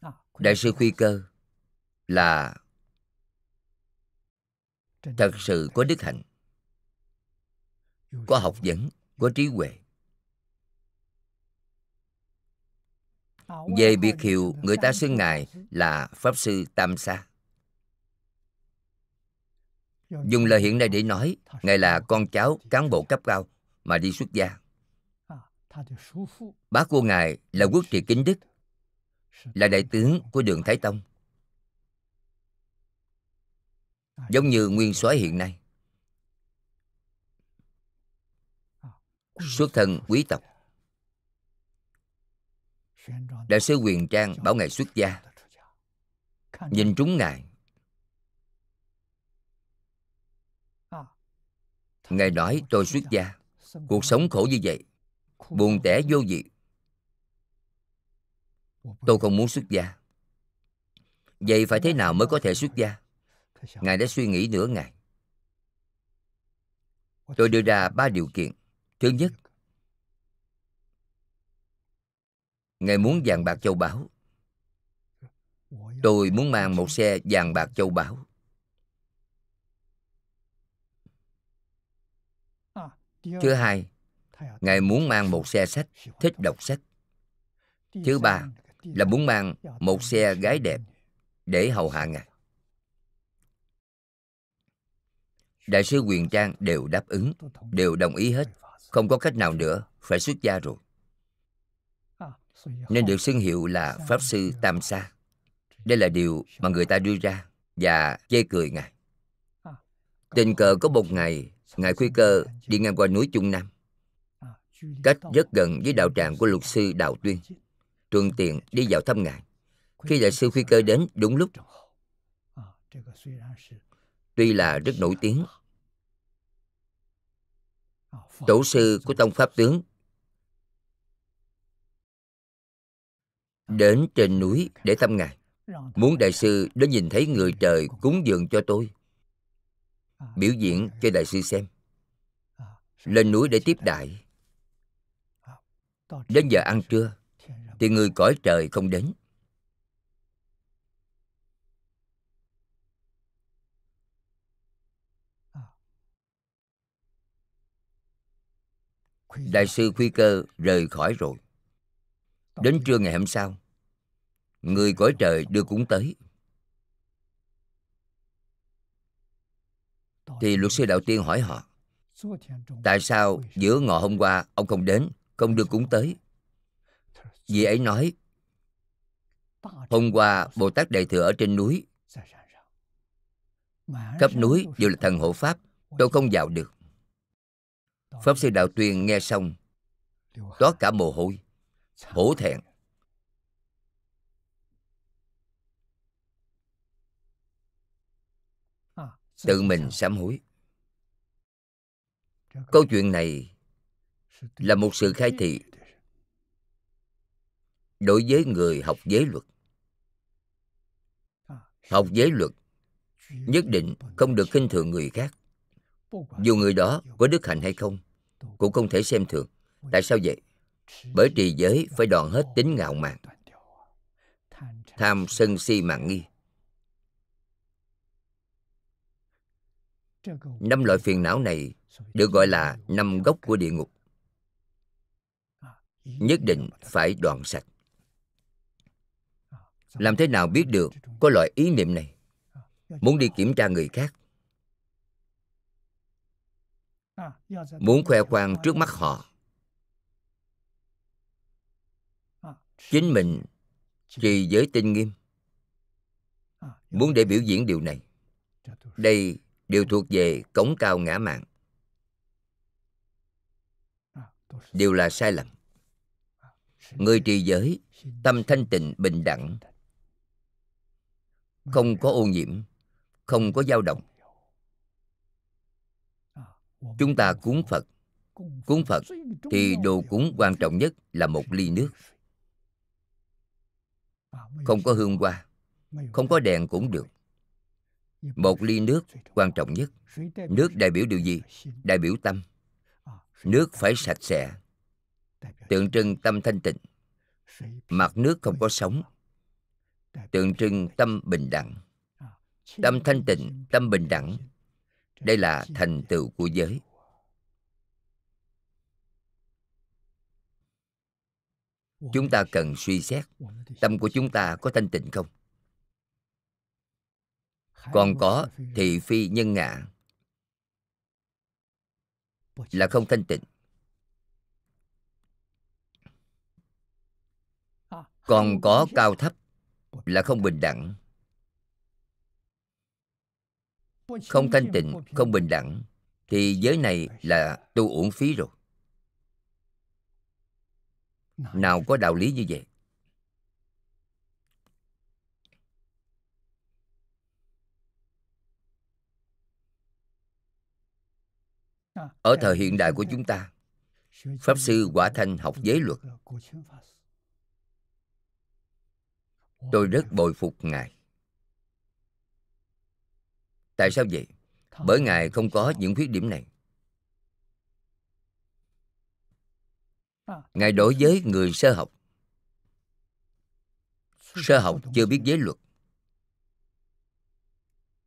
A: à, đại sư khuy cơ là thật sự có đức hạnh có học vấn có trí huệ về biệt hiệu người ta xưng ngài là pháp sư tam sa dùng lời hiện nay để nói ngài là con cháu cán bộ cấp cao mà đi xuất gia bác của ngài là quốc trị kính đức là đại tướng của đường thái tông giống như nguyên soái hiện nay xuất thân quý tộc đại sứ quyền trang bảo ngài xuất gia nhìn trúng ngài ngài nói tôi xuất gia cuộc sống khổ như vậy buồn tẻ vô vị tôi không muốn xuất gia vậy phải thế nào mới có thể xuất gia ngài đã suy nghĩ nửa ngày tôi đưa ra ba điều kiện Thứ nhất, Ngài muốn vàng bạc châu báu. Tôi muốn mang một xe vàng bạc châu báu. Thứ hai, Ngài muốn mang một xe sách, thích đọc sách. Thứ ba, là muốn mang một xe gái đẹp để hầu hạ Ngài. Đại sứ Quyền Trang đều đáp ứng, đều đồng ý hết không có cách nào nữa phải xuất gia rồi à, nên được xưng hiệu là pháp sư tam sa đây là điều mà người ta đưa ra và chê cười ngài à, tình cờ có một ngày ngài khuy cơ đi ngang qua núi trung nam à, cách rất gần với đạo tràng của luật sư đào tuyên thuận tiện đi vào thăm ngài khi đại sư khuy cơ đến đúng lúc tuy là rất nổi tiếng tổ sư của tông pháp tướng đến trên núi để thăm ngài muốn đại sư đến nhìn thấy người trời cúng dường cho tôi biểu diễn cho đại sư xem lên núi để tiếp đại đến giờ ăn trưa thì người cõi trời không đến đại sư khuy cơ rời khỏi rồi đến trưa ngày hôm sau người cõi trời đưa cúng tới thì luật sư đạo tiên hỏi họ tại sao giữa ngọ hôm qua ông không đến không đưa cúng tới vì ấy nói hôm qua bồ tát đại thừa ở trên núi khắp núi đều là thần hộ pháp tôi không vào được Pháp sư Đạo Tuyên nghe xong có cả mồ hôi Hổ thẹn à, Tự mình sám hối Câu chuyện này Là một sự khai thị Đối với người học giới luật à, Học giới luật Nhất định không được khinh thường người khác dù người đó có đức hạnh hay không cũng không thể xem thường tại sao vậy bởi trì giới phải đoạn hết tính ngạo mạn tham sân si mạng nghi năm loại phiền não này được gọi là năm gốc của địa ngục nhất định phải đoạn sạch làm thế nào biết được có loại ý niệm này muốn đi kiểm tra người khác muốn khoe khoang trước mắt họ chính mình trì giới tinh nghiêm muốn để biểu diễn điều này đây đều thuộc về cống cao ngã mạng đều là sai lầm người trì giới tâm thanh tịnh bình đẳng không có ô nhiễm không có dao động chúng ta cúng phật cúng phật thì đồ cúng quan trọng nhất là một ly nước không có hương hoa không có đèn cũng được một ly nước quan trọng nhất nước đại biểu điều gì đại biểu tâm nước phải sạch sẽ tượng trưng tâm thanh tịnh mặt nước không có sóng tượng trưng tâm bình đẳng tâm thanh tịnh tâm bình đẳng đây là thành tựu của giới chúng ta cần suy xét tâm của chúng ta có thanh tịnh không còn có thị phi nhân ngã là không thanh tịnh còn có cao thấp là không bình đẳng không thanh tịnh không bình đẳng thì giới này là tu uổng phí rồi nào có đạo lý như vậy ở thời hiện đại của chúng ta pháp sư quả thanh học giới luật tôi rất bồi phục ngài Tại sao vậy? Bởi Ngài không có những khuyết điểm này. À. Ngài đối với người sơ học. Sơ học chưa biết giới luật.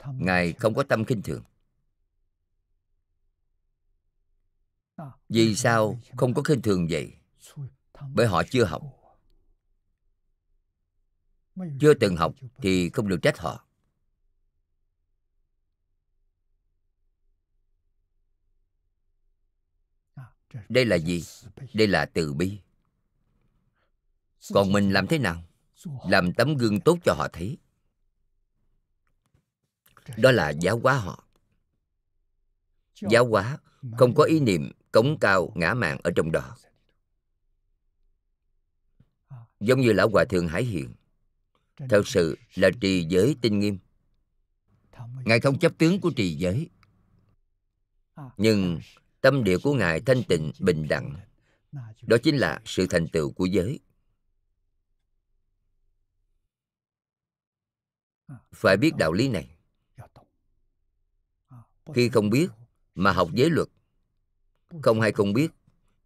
A: Ngài không có tâm khinh thường. À, Vì sao không có khinh thường vậy? Bởi họ chưa học. Chưa từng học thì không được trách họ. đây là gì đây là từ bi còn mình làm thế nào làm tấm gương tốt cho họ thấy đó là giáo hóa họ giáo hóa không có ý niệm cống cao ngã mạng ở trong đó giống như lão hòa thượng hải hiện theo sự là trì giới tinh nghiêm ngài không chấp tướng của trì giới nhưng tâm địa của ngài thanh tịnh bình đẳng đó chính là sự thành tựu của giới phải biết đạo lý này khi không biết mà học giới luật không hay không biết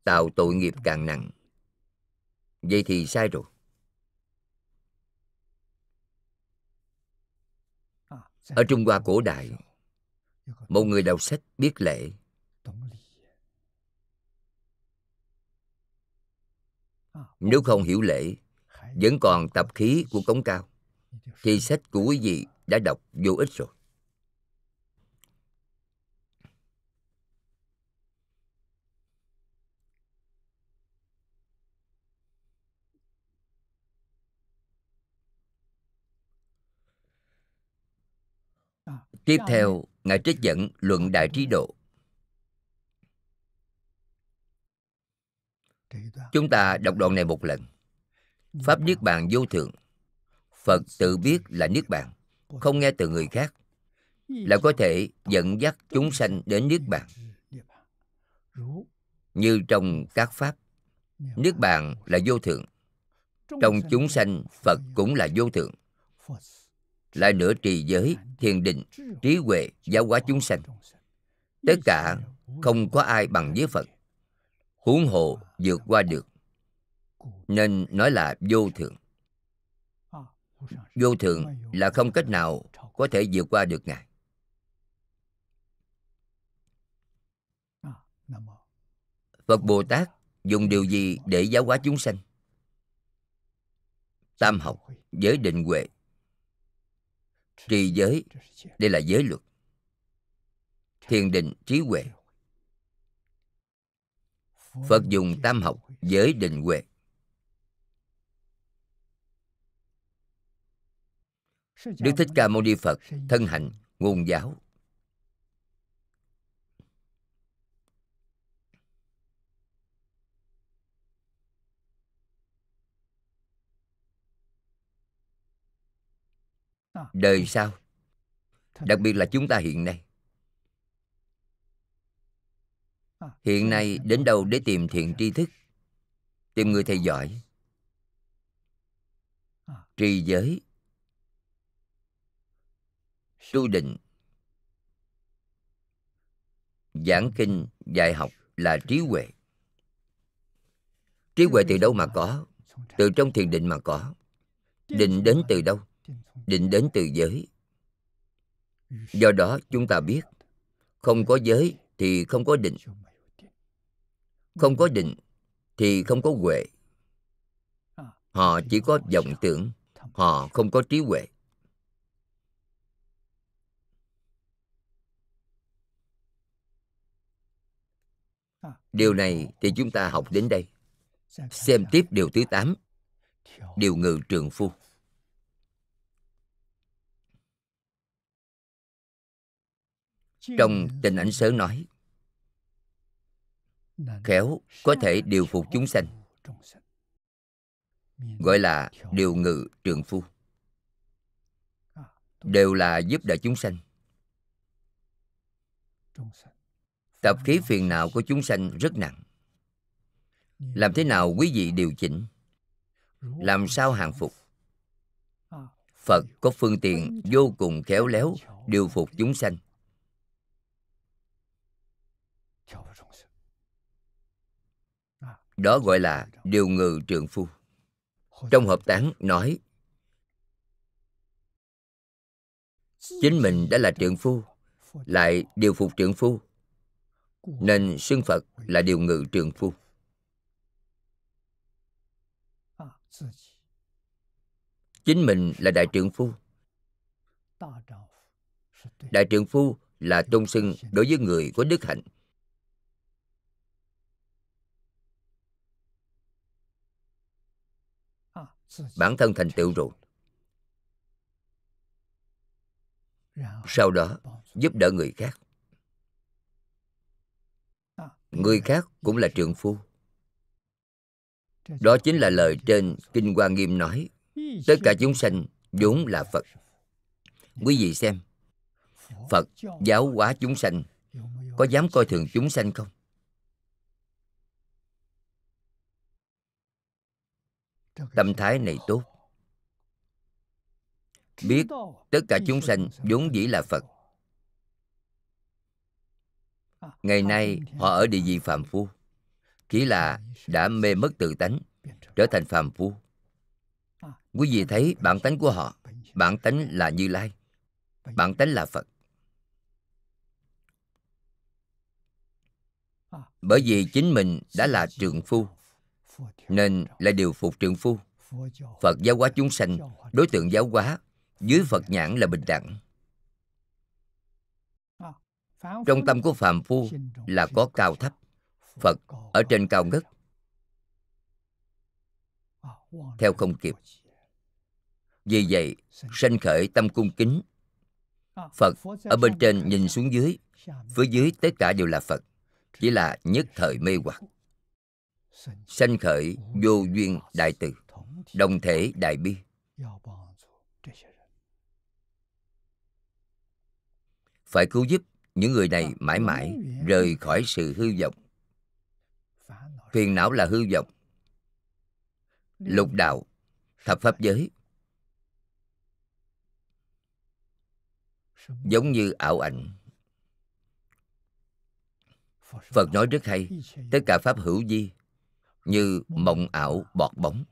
A: tạo tội nghiệp càng nặng vậy thì sai rồi ở trung hoa cổ đại một người đọc sách biết lễ À, nếu không hiểu lễ vẫn còn tập khí của cống cao thì sách của quý vị đã đọc vô ích rồi à, Tiếp theo, Ngài trích dẫn Luận Đại Trí Độ Chúng ta đọc đoạn này một lần. Pháp Niết Bàn vô thượng. Phật tự biết là Niết Bàn, không nghe từ người khác, là có thể dẫn dắt chúng sanh đến Niết Bàn. Như trong các Pháp, Niết Bàn là vô thượng. Trong chúng sanh, Phật cũng là vô thượng. Lại nửa trì giới, thiền định, trí huệ, giáo hóa chúng sanh. Tất cả không có ai bằng với Phật huống hồ vượt qua được nên nói là vô thường vô thường là không cách nào có thể vượt qua được ngài phật bồ tát dùng điều gì để giáo hóa chúng sanh tam học giới định huệ trì giới đây là giới luật thiền định trí huệ Phật dùng tam học giới định huệ. Đức Thích Ca Mâu Ni Phật thân hành nguồn giáo. Đời sau, đặc biệt là chúng ta hiện nay hiện nay đến đâu để tìm thiện tri thức tìm người thầy giỏi trì giới tu định giảng kinh dạy học là trí huệ trí huệ từ đâu mà có từ trong thiền định mà có định đến từ đâu định đến từ giới do đó chúng ta biết không có giới thì không có định không có định thì không có huệ họ chỉ có vọng tưởng họ không có trí huệ điều này thì chúng ta học đến đây xem tiếp điều thứ tám điều ngự trường phu trong tình ảnh sớ nói khéo có thể điều phục chúng sanh gọi là điều ngự trường phu à, đều là giúp đỡ chúng sanh tập khí phiền não của chúng sanh rất nặng làm thế nào quý vị điều chỉnh làm sao hàng phục à, phật có phương tiện vô cùng khéo léo điều phục chúng sanh đó gọi là điều ngự trượng phu trong hợp tán nói chính mình đã là trượng phu lại điều phục trượng phu nên xưng phật là điều ngự trượng phu chính mình là đại trượng phu đại trượng phu là tôn xưng đối với người có đức hạnh bản thân thành tựu rồi sau đó giúp đỡ người khác người khác cũng là trường phu đó chính là lời trên kinh hoa nghiêm nói tất cả chúng sanh vốn là phật quý vị xem phật giáo hóa chúng sanh có dám coi thường chúng sanh không tâm thái này tốt biết tất cả chúng sanh vốn dĩ là phật à, ngày nay họ ở địa vị phàm phu chỉ là đã mê mất tự tánh trở thành phàm phu à, quý vị thấy bản tánh của họ bản tánh là như lai bản tánh là phật à. bởi vì chính mình đã là trường phu nên là điều phục trượng phu phật giáo hóa chúng sanh đối tượng giáo hóa dưới phật nhãn là bình đẳng
B: trong tâm của phàm phu
A: là có cao thấp phật ở trên cao ngất theo không kịp vì vậy sanh khởi tâm cung kính phật ở bên trên nhìn xuống dưới phía dưới tất cả đều là phật chỉ là nhất thời mê hoặc sanh khởi vô duyên đại từ đồng thể đại bi phải cứu giúp những người này mãi mãi rời khỏi sự hư vọng phiền não là hư vọng lục đạo thập pháp giới giống như ảo ảnh phật nói rất hay tất cả pháp hữu di như mộng ảo bọt bóng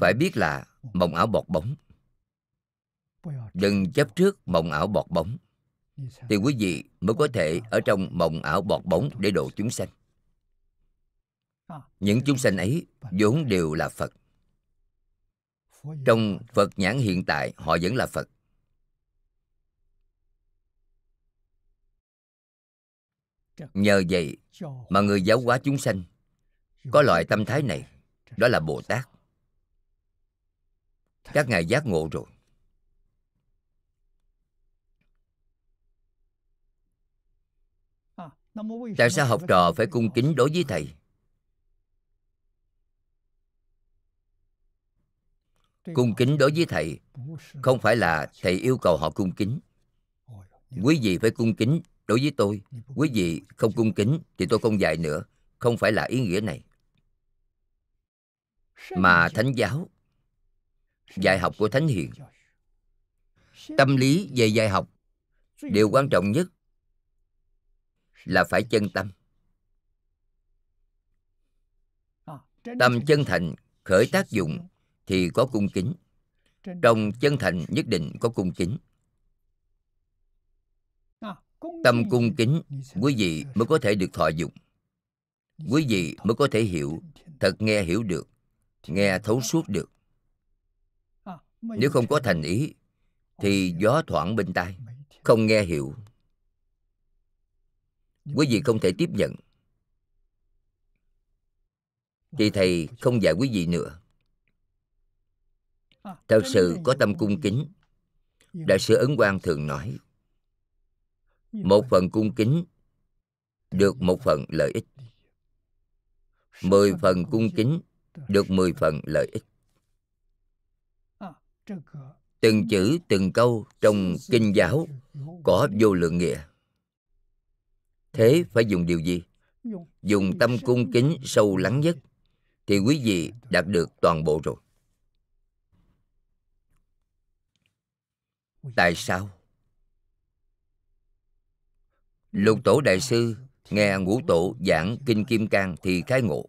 A: phải biết là mộng ảo bọt bóng đừng chấp trước mộng ảo bọt bóng thì quý vị mới có thể ở trong mộng ảo bọt bóng để độ chúng sanh những chúng sanh ấy vốn đều là phật trong phật nhãn hiện tại họ vẫn là phật nhờ vậy mà người giáo hóa chúng sanh có loại tâm thái này đó là bồ tát các ngài giác ngộ rồi
B: tại sao học trò
A: phải cung kính đối với thầy cung kính đối với thầy không phải là thầy yêu cầu họ cung kính quý vị phải cung kính đối với tôi quý vị không cung kính thì tôi không dạy nữa không phải là ý nghĩa này mà thánh giáo dạy học của thánh hiền tâm lý về dạy học điều quan trọng nhất là phải chân tâm
B: à, tâm
A: chân thành khởi tác dụng thì có cung kính trong chân thành nhất định có cung kính à, tâm cung kính quý vị mới có thể được thọ dụng quý vị mới có thể hiểu thật nghe hiểu được nghe thấu suốt được nếu không có thành ý thì gió thoảng bên tai không nghe hiểu quý vị không thể tiếp nhận thì thầy không dạy quý vị nữa thật sự có tâm cung kính đại sư ấn quang thường nói một phần cung kính được một phần lợi ích mười phần cung kính được 10 phần lợi ích. Từng chữ, từng câu trong kinh giáo có vô lượng nghĩa. Thế phải dùng điều gì? Dùng tâm cung kính sâu lắng nhất thì quý vị đạt được toàn bộ rồi. Tại sao? Lục Tổ Đại Sư nghe Ngũ Tổ giảng Kinh Kim Cang thì khai ngộ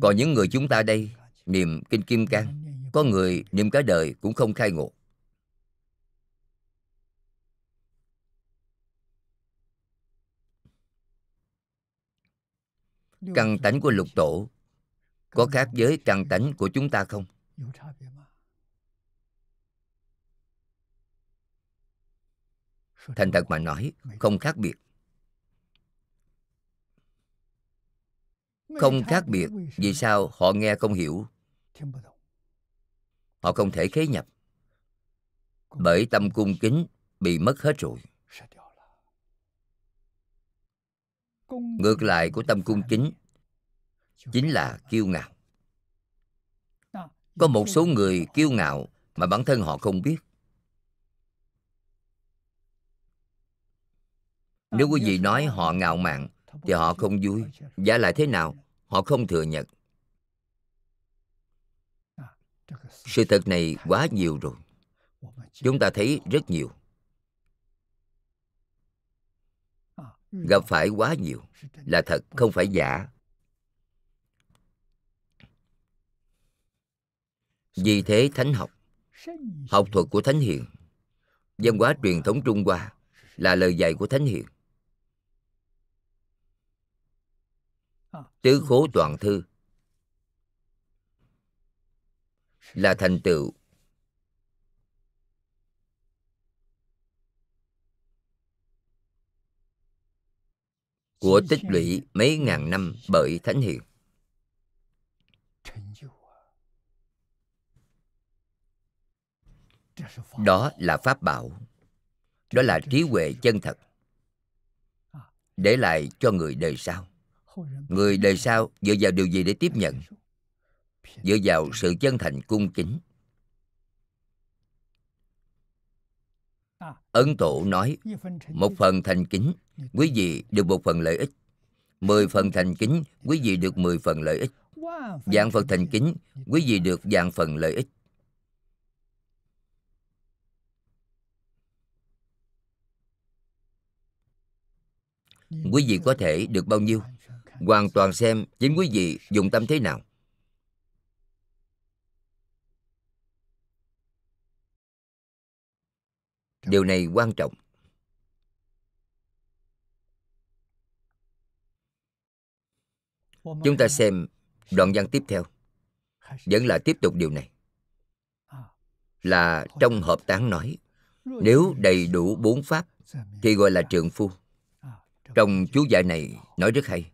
A: còn những người chúng ta đây niệm kinh kim cang có người niệm cả đời cũng không khai ngộ căn tánh của lục tổ có khác với căn tánh của chúng ta không thành thật mà nói không khác biệt không khác biệt vì sao họ nghe không hiểu họ không thể khế nhập bởi tâm cung kính bị mất hết rồi ngược lại của tâm cung kính chính là kiêu ngạo à, có một số người kiêu ngạo mà bản thân họ không biết à, nếu quý vị nói họ ngạo mạn thì họ không vui giả lại thế nào họ không thừa nhận à, sự thật này quá nhiều rồi chúng ta thấy rất nhiều à, gặp phải quá nhiều là thật không phải giả vì thế thánh học học thuật của thánh hiền văn hóa truyền thống trung hoa là lời dạy của thánh hiền tứ khố toàn thư là thành tựu của tích lũy mấy ngàn năm bởi thánh hiền à? đó là pháp bảo đó là trí huệ chân thật để lại cho người đời sau người đời sau dựa vào điều gì để tiếp nhận dựa vào sự chân thành cung kính ấn tổ nói một phần thành kính quý vị được một phần lợi ích mười phần thành kính quý vị được mười phần lợi ích dạng phần thành kính quý vị được dạng phần lợi ích quý vị có thể được bao nhiêu hoàn toàn xem chính quý vị dùng tâm thế nào điều này quan trọng chúng ta xem đoạn văn tiếp theo vẫn là tiếp tục điều này là trong hợp tán nói nếu đầy đủ bốn pháp thì gọi là trượng phu trong chú giải này nói rất hay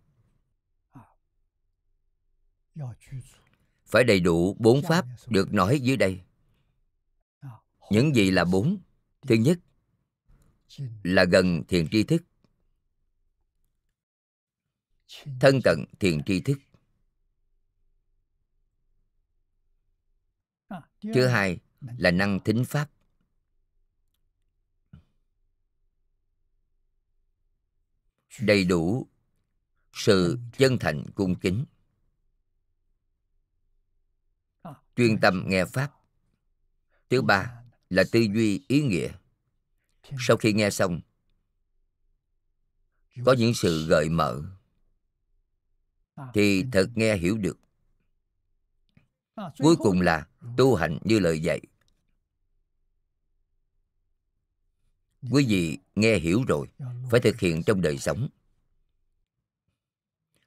A: phải đầy đủ bốn pháp được nói dưới đây những gì là bốn thứ nhất là gần thiền tri thức thân cận thiền tri thức
B: à, thứ hai
A: là năng thính pháp đầy đủ sự chân thành cung kính chuyên tâm nghe pháp thứ ba là tư duy ý nghĩa sau khi nghe xong có những sự gợi mở thì thật nghe hiểu được cuối cùng là tu hành như lời dạy quý vị nghe hiểu rồi phải thực hiện trong đời sống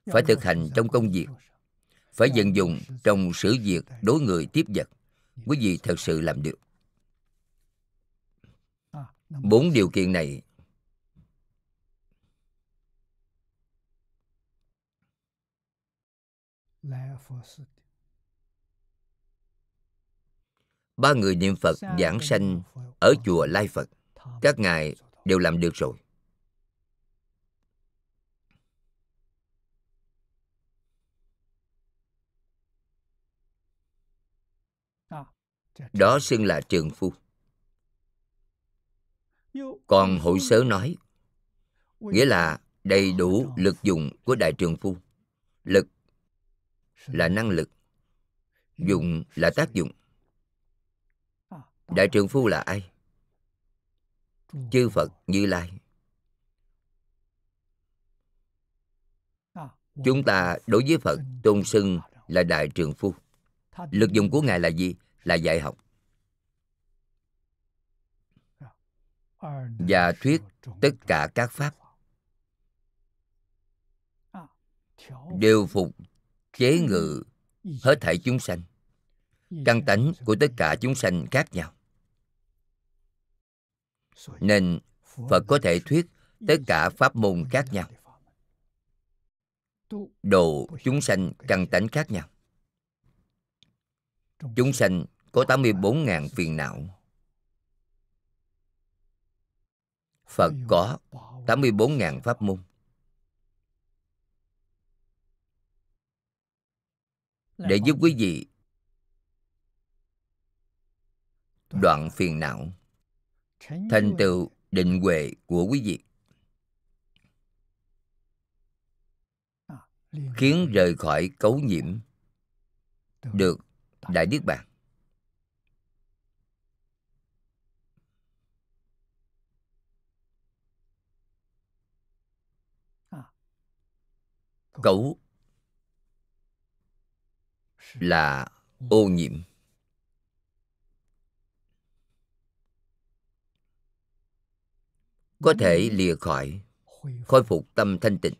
A: phải thực hành trong công việc phải vận dụng trong sự việc đối người tiếp vật quý vị thật sự làm được bốn điều kiện này ba người niệm phật giảng sanh ở chùa lai phật các ngài đều làm được rồi đó xưng là trường phu còn hội sớ nói nghĩa là đầy đủ lực dụng của đại trường phu lực là năng lực dụng là tác dụng à, à, à, đại trường phu là ai chư phật như lai chúng ta đối với phật tôn xưng là đại trường phu lực dụng của ngài là gì là dạy học và thuyết tất cả các pháp đều phục chế ngự hết thảy chúng sanh căn tánh của tất cả chúng sanh khác nhau nên phật có thể thuyết tất cả pháp môn khác nhau độ chúng sanh căn tánh khác nhau Chúng sanh có 84.000 phiền não Phật có 84.000 pháp môn Để giúp quý vị Đoạn phiền não Thành tựu định huệ của quý vị à, Khiến rời khỏi cấu nhiễm Được đại niết bàn à. cấu là ô nhiễm có thể lìa khỏi khôi phục tâm thanh tịnh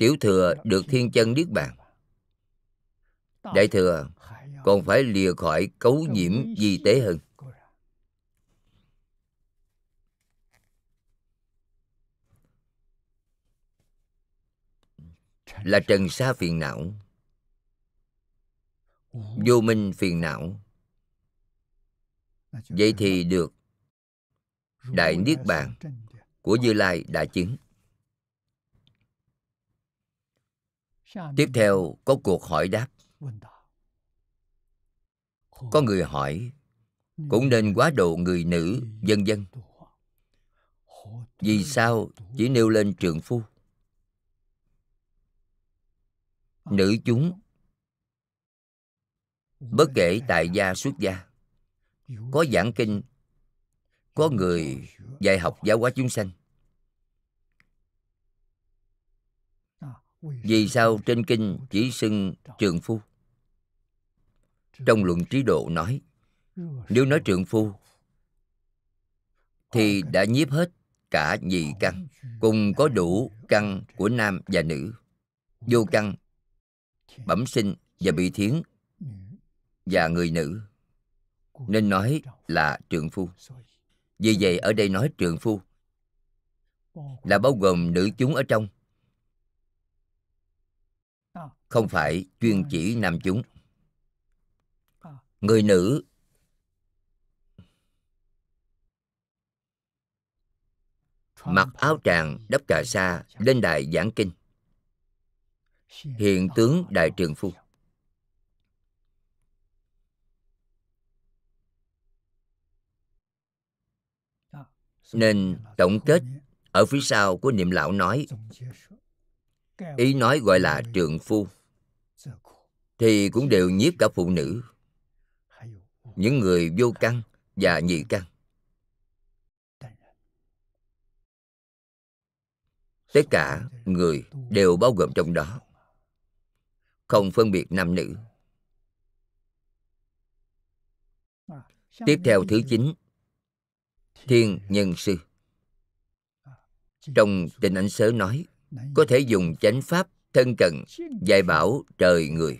A: tiểu thừa được thiên chân niết bàn đại thừa còn phải lìa khỏi cấu nhiễm di tế hơn là trần sa phiền não vô minh phiền não vậy thì được đại niết bàn của như lai đã chứng tiếp theo có cuộc hỏi đáp có người hỏi cũng nên quá độ người nữ vân vân vì sao chỉ nêu lên trường phu à, nữ chúng bất kể tại gia xuất gia có giảng kinh có người dạy học giáo hóa chúng sanh vì sao trên kinh chỉ xưng trường phu trong luận trí độ nói nếu nói trường phu thì đã nhiếp hết cả nhị căn cùng có đủ căn của nam và nữ vô căn bẩm sinh và bị thiến và người nữ nên nói là trường phu vì vậy ở đây nói trường phu là bao gồm nữ chúng ở trong không phải chuyên ờ. chỉ nam chúng ờ. người nữ mặc áo tràng đắp cà sa lên đài giảng kinh hiện ờ, tướng đại trường phu nên tổng kết ở phía sau của niệm lão nói ý nói gọi là trường phu thì cũng đều nhiếp cả phụ nữ những người vô căn và nhị căn tất cả người đều bao gồm trong đó không phân biệt nam nữ tiếp theo thứ chín thiên nhân sư trong tình ảnh sớ nói có thể dùng chánh pháp thân cận dạy bảo trời người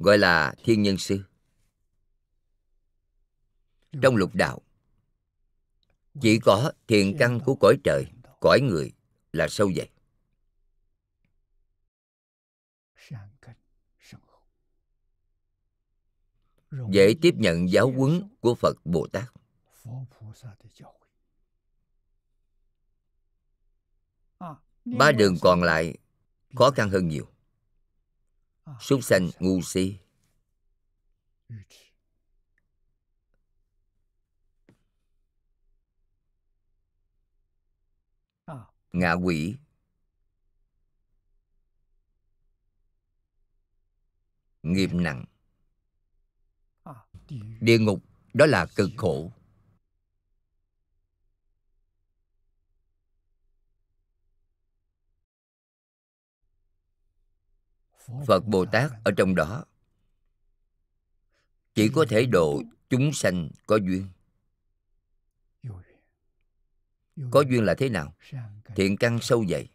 A: gọi là thiên nhân sư trong lục đạo chỉ có thiền căn của cõi trời cõi người là sâu vậy dễ tiếp nhận giáo huấn của phật bồ tát ba đường còn lại khó khăn hơn nhiều súc sanh ngu si ngạ quỷ nghiệp nặng địa ngục đó là cực khổ phật bồ tát ở trong đó chỉ có thể độ chúng sanh có duyên có duyên là thế nào thiện căn sâu dày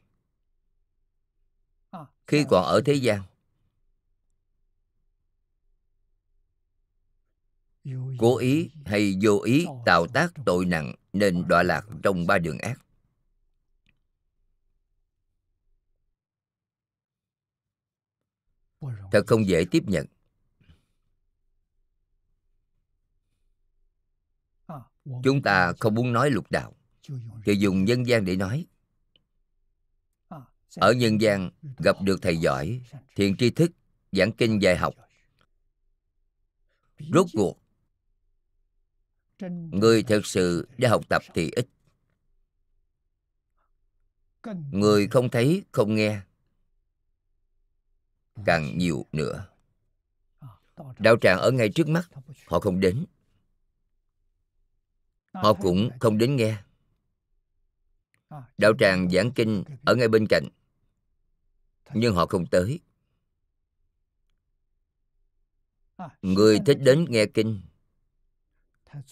A: khi còn ở thế gian cố ý hay vô ý tạo tác tội nặng nên đọa lạc trong ba đường ác thật không dễ tiếp nhận chúng ta không muốn nói lục đạo thì dùng nhân gian để nói ở nhân gian gặp được thầy giỏi thiền tri thức giảng kinh dạy học rốt cuộc người thật sự để học tập thì ít người không thấy không nghe càng nhiều nữa à, đạo tràng ở ngay trước mắt họ không đến à, họ cũng không đến nghe à, đạo tràng giảng kinh ở ngay bên cạnh nhưng họ không tới người thích đến nghe kinh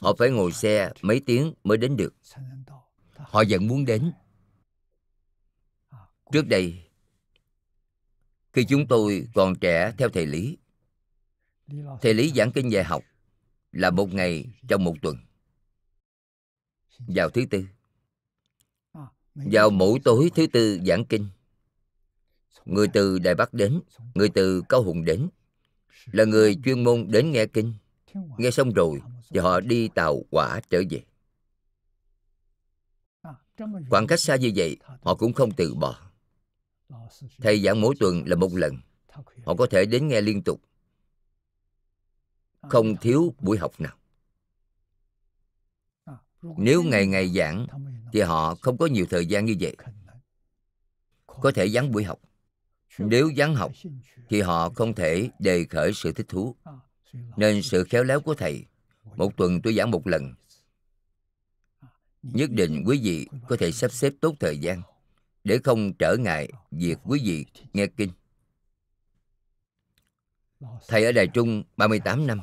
A: họ phải ngồi xe mấy tiếng mới đến được họ vẫn muốn đến trước đây khi chúng tôi còn trẻ theo thầy lý thầy lý giảng kinh dạy học là một ngày trong một tuần vào thứ tư à, vào mỗi tối thứ tư giảng kinh người từ đài bắc đến người từ cao hùng đến là người chuyên môn đến nghe kinh nghe xong rồi thì họ đi tàu quả trở về
B: à, khoảng
A: cách xa như vậy họ cũng không từ bỏ Ờ, thầy giảng mỗi tuần là một lần họ có thể đến nghe liên tục không à, thiếu buổi học nào à, nếu ngày ngày giảng thì họ không có nhiều thời gian như vậy có thể giảng buổi học nếu giảng học thì họ không thể đề khởi sự thích thú à, nên sự khéo léo của thầy một tuần tôi giảng một lần nhất định quý vị có thể sắp xếp tốt thời gian để không trở ngại việc quý vị nghe kinh. Thầy ở Đài Trung 38 năm.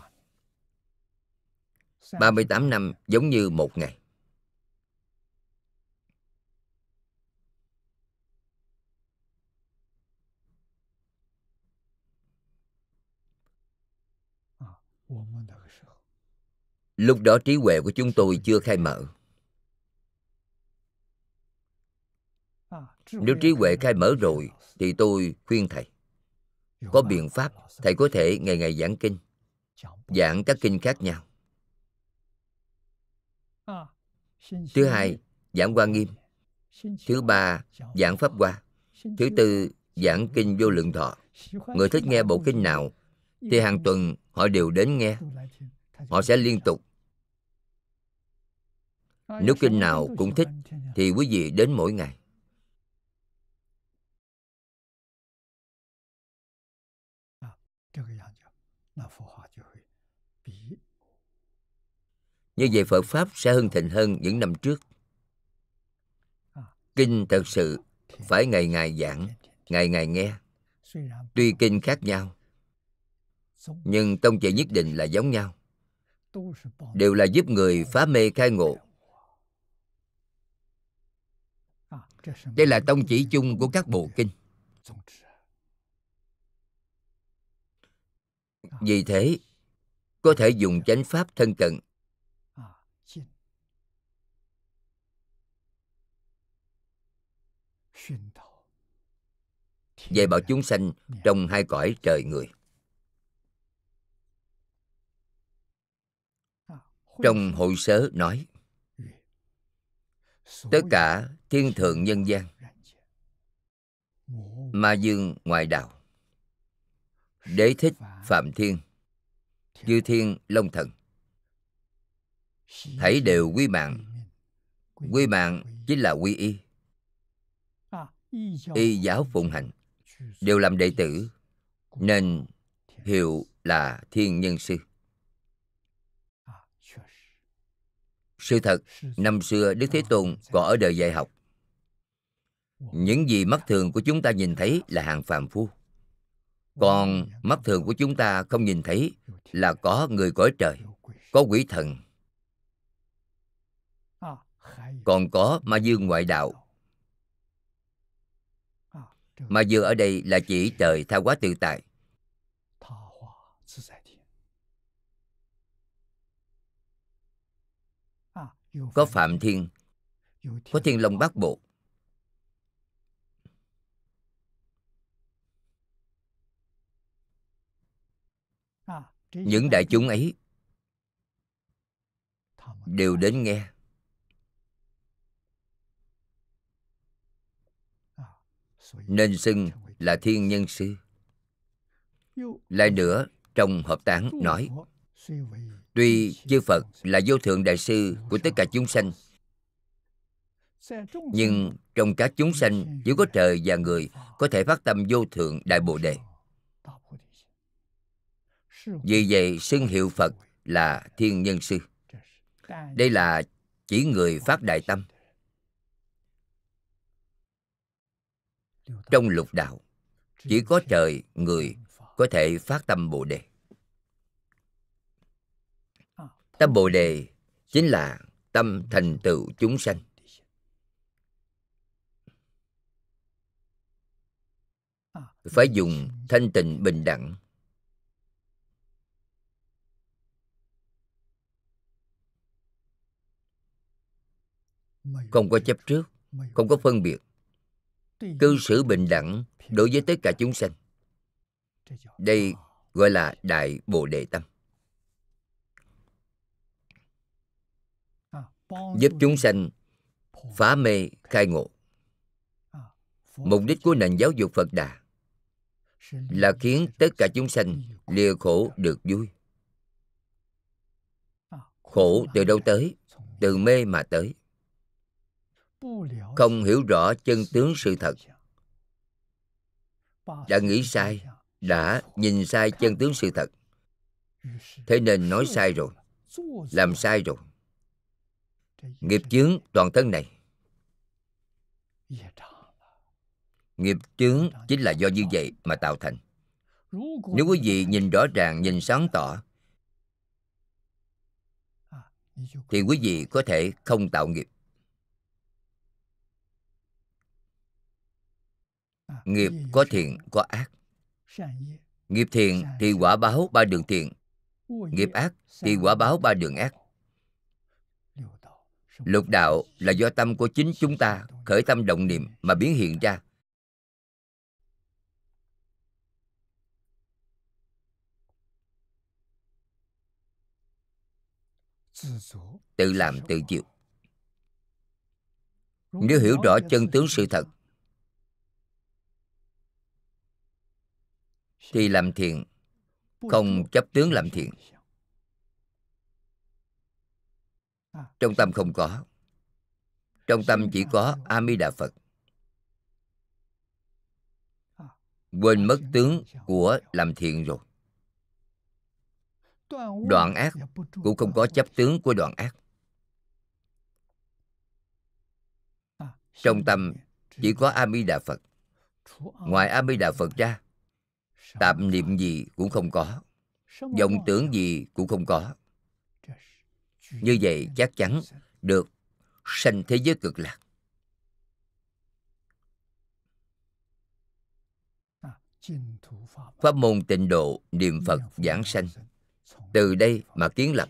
A: 38 năm giống như một ngày. Lúc đó trí huệ của chúng tôi chưa khai mở. Nếu trí huệ khai mở rồi thì tôi khuyên thầy có biện pháp thầy có thể ngày ngày giảng kinh giảng các kinh khác nhau thứ hai giảng hoa nghiêm thứ ba giảng pháp hoa thứ tư giảng kinh vô lượng thọ người thích nghe bộ kinh nào thì hàng tuần họ đều đến nghe họ sẽ liên tục nếu kinh nào cũng thích thì quý vị đến mỗi ngày Như vậy Phật Pháp sẽ hưng thịnh hơn những năm trước. Kinh thật sự phải ngày ngày giảng, ngày ngày nghe. Tuy kinh khác nhau, nhưng tông chỉ nhất định là giống nhau. Đều là giúp người phá mê khai ngộ. Đây là tông chỉ chung của các bộ kinh. vì thế có thể dùng chánh pháp thân cận à, dạy bảo chúng sanh trong hai cõi trời người à, trong hội sớ nói ừ. tất cả thiên thượng nhân gian ma dương ngoại đạo Đế thích Phạm Thiên Chư Thiên Long Thần thấy đều quy mạng Quy mạng chính là quy y
B: à, Y
A: giáo phụng hành Đều làm đệ tử Nên hiệu là Thiên Nhân Sư à, Sự thật, năm xưa Đức Thế Tôn còn ở đời dạy học. Những gì mắt thường của chúng ta nhìn thấy là hàng phàm phu còn mắt thường của chúng ta không nhìn thấy là có người cõi trời có quỷ thần còn có ma dương ngoại đạo ma dương ở đây là chỉ trời tha hóa tự tại có phạm thiên có thiên long bát bộ những đại chúng ấy đều đến nghe à, nên xưng là thiên nhân sư lại nữa trong hợp tán nói tuy chư phật là vô thượng đại sư của tất cả chúng sanh nhưng trong các chúng sanh chỉ có trời và người có thể phát tâm vô thượng đại bồ đề vì vậy xưng hiệu Phật là Thiên Nhân Sư Đây là chỉ người phát đại tâm Trong lục đạo Chỉ có trời, người có thể phát tâm Bồ Đề Tâm Bồ Đề chính là tâm thành tựu chúng sanh phải dùng thanh tịnh bình đẳng không có chấp trước không có phân biệt cư xử bình đẳng đối với tất cả chúng sanh đây gọi là đại bồ đề tâm
B: à, giúp
A: chúng sanh phá mê khai ngộ à, mục đích của nền giáo dục phật đà là khiến tất cả chúng sanh lìa khổ được vui à, khổ từ đâu tới từ mê mà tới không hiểu rõ chân tướng sự thật đã nghĩ sai đã nhìn sai chân tướng sự thật thế nên nói sai rồi làm sai rồi nghiệp chướng toàn thân này nghiệp chướng chính là do như vậy mà tạo thành nếu quý vị nhìn rõ ràng nhìn sáng tỏ thì quý vị có thể không tạo nghiệp nghiệp có thiện có ác nghiệp thiện thì quả báo ba đường thiện nghiệp ác thì quả báo ba đường ác lục đạo là do tâm của chính chúng ta khởi tâm động niệm mà biến hiện ra tự làm tự chịu nếu hiểu rõ chân tướng sự thật thì làm thiện không chấp tướng làm thiện trong tâm không có trong tâm chỉ có a di đà phật quên mất tướng của làm thiện rồi đoạn ác cũng không có chấp tướng của đoạn ác trong tâm chỉ có a di đà phật ngoài a di đà phật ra tạm niệm gì cũng không có vọng tưởng gì cũng không có như vậy chắc chắn được sanh thế giới cực lạc pháp môn tịnh độ niệm phật giảng sanh từ đây mà kiến lập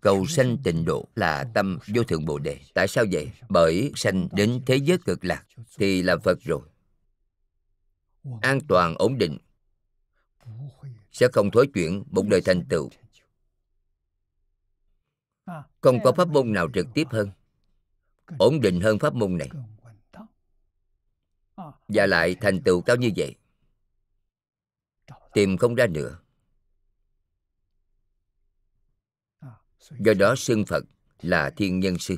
A: cầu sanh tịnh độ là tâm vô thượng bồ đề tại sao vậy bởi sanh đến thế giới cực lạc thì là phật rồi an toàn ổn định sẽ không thối chuyển một đời thành tựu không có pháp môn nào trực tiếp hơn ổn định hơn pháp môn này và lại thành tựu cao như vậy tìm không ra nữa do đó xưng phật là thiên nhân sư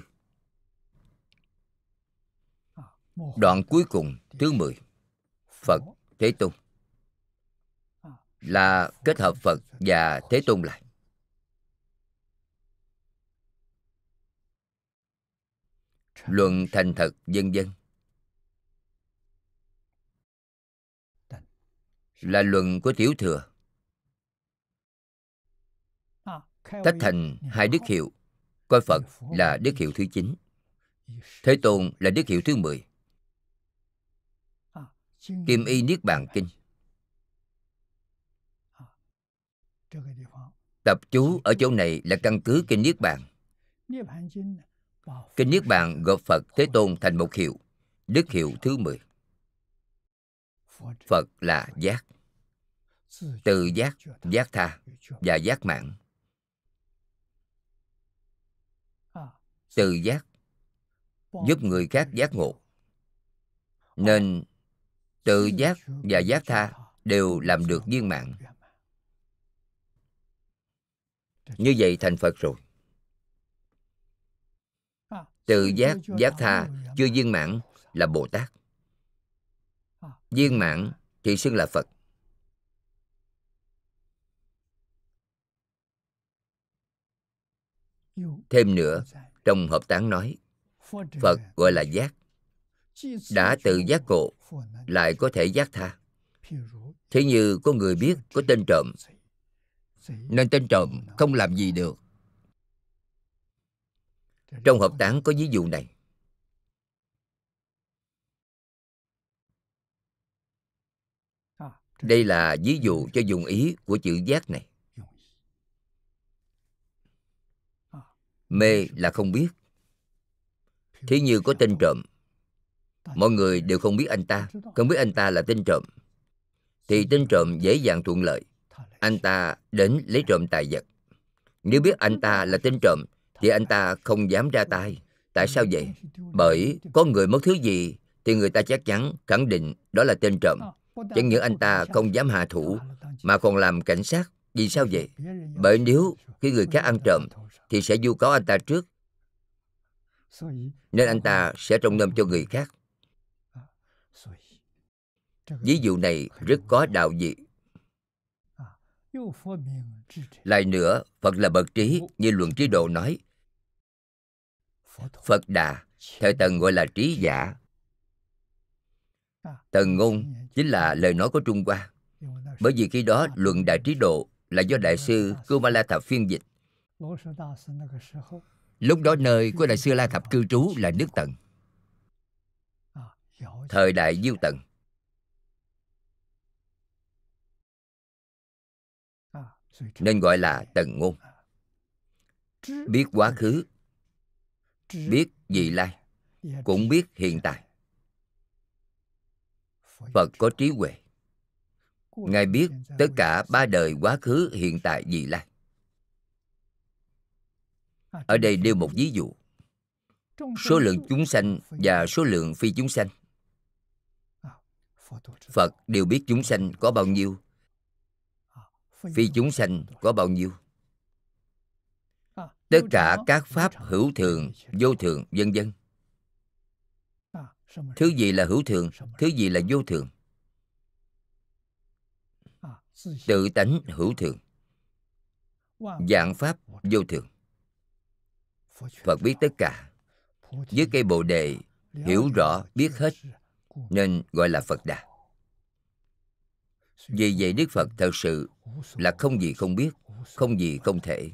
A: à, đoạn cuối cùng thứ 10 phật thế tôn à, là kết hợp phật và thế tôn lại luận thành thật vân dân là luận của tiểu thừa tách thành hai đức hiệu coi phật là đức hiệu thứ chín, thế tôn là đức hiệu thứ mười, à, kim y niết bàn kinh à, tập chú ở chỗ này là căn cứ kinh niết bàn kinh niết bàn gộp phật thế tôn thành một hiệu đức hiệu thứ mười, phật là giác từ giác giác tha và giác mạng tự giác giúp người khác giác ngộ nên tự giác và giác tha đều làm được viên mãn như vậy thành phật rồi à, tự giác giác tha chưa viên mãn là bồ tát à. viên mãn thì xưng là phật thêm nữa trong hợp tán nói, Phật gọi là giác. Đã từ giác ngộ, lại có thể giác tha. Thế như có người biết có tên trộm, nên tên trộm không làm gì được. Trong hợp tán có ví dụ này. Đây là ví dụ cho dùng ý của chữ giác này. mê là không biết thí như có tên trộm mọi người đều không biết anh ta không biết anh ta là tên trộm thì tên trộm dễ dàng thuận lợi anh ta đến lấy trộm tài vật nếu biết anh ta là tên trộm thì anh ta không dám ra tay tại sao vậy bởi có người mất thứ gì thì người ta chắc chắn khẳng định đó là tên trộm chẳng những anh ta không dám hạ thủ mà còn làm cảnh sát vì sao vậy bởi nếu khi người khác ăn trộm thì sẽ vu cáo anh ta trước nên anh ta sẽ trông nom cho người khác ví dụ này rất có đạo dị à, lại nữa phật là bậc trí như luận trí độ nói phật đà theo Tần gọi là trí giả à, tần ngôn chính là lời nói của trung hoa bởi vì khi đó luận đại trí độ là do đại sư kumala thập phiên dịch Lúc đó nơi của Đại sư La Thập cư trú là nước Tần. Thời đại Diêu Tần. Nên gọi là Tần Ngôn. Biết quá khứ, biết dị lai, cũng biết hiện tại. Phật có trí huệ. Ngài biết tất cả ba đời quá khứ, hiện tại, dị lai ở đây nêu một ví dụ số lượng chúng sanh và số lượng phi chúng sanh phật đều biết chúng sanh có bao nhiêu phi chúng sanh có bao nhiêu tất cả các pháp hữu thường vô thường vân vân thứ gì là hữu thường thứ gì là vô thường tự tánh hữu thường dạng pháp vô thường phật biết tất cả với cây bồ đề hiểu rõ biết hết nên gọi là phật đà vì vậy đức phật thật sự là không gì không biết không gì không thể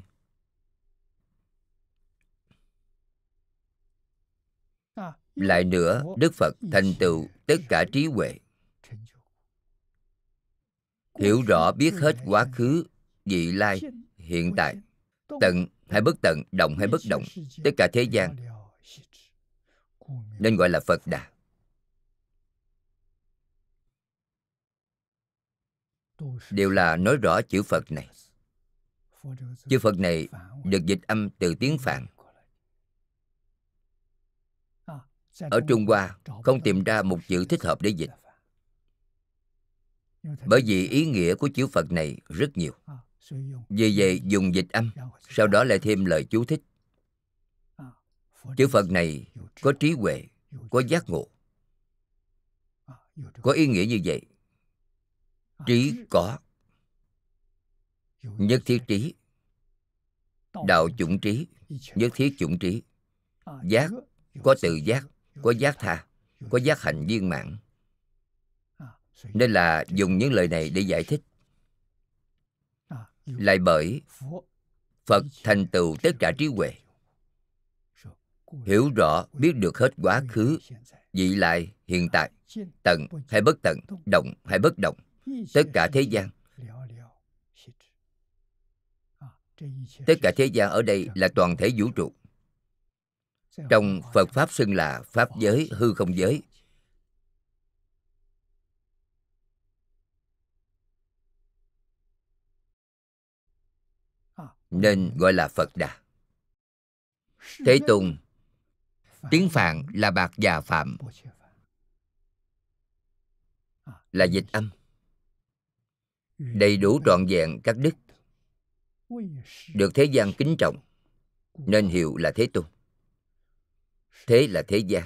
A: lại nữa đức phật thành tựu tất cả trí huệ hiểu rõ biết hết quá khứ vị lai hiện tại tận hay bất tận động hay bất động tất cả thế gian nên gọi là phật đà đều là nói rõ chữ phật này chữ phật này được dịch âm từ tiếng phạn ở trung hoa không tìm ra một chữ thích hợp để dịch bởi vì ý nghĩa của chữ phật này rất nhiều vì vậy dùng dịch âm Sau đó lại thêm lời chú thích Chữ Phật này có trí huệ Có giác ngộ Có ý nghĩa như vậy Trí có Nhất thiết trí Đạo chủng trí Nhất thiết chủng trí Giác Có tự giác Có giác tha Có giác hành viên mãn Nên là dùng những lời này để giải thích lại bởi phật thành tựu tất cả trí huệ hiểu rõ biết được hết quá khứ vị lại hiện tại tận hay bất tận động hay bất động tất cả thế gian tất cả thế gian ở đây là toàn thể vũ trụ trong phật pháp xưng là pháp giới hư không giới nên gọi là Phật Đà. Thế Tùng, tiếng Phạn là bạc già phạm, là dịch âm, đầy đủ trọn vẹn các đức, được thế gian kính trọng, nên hiệu là Thế Tùng. Thế là thế gian.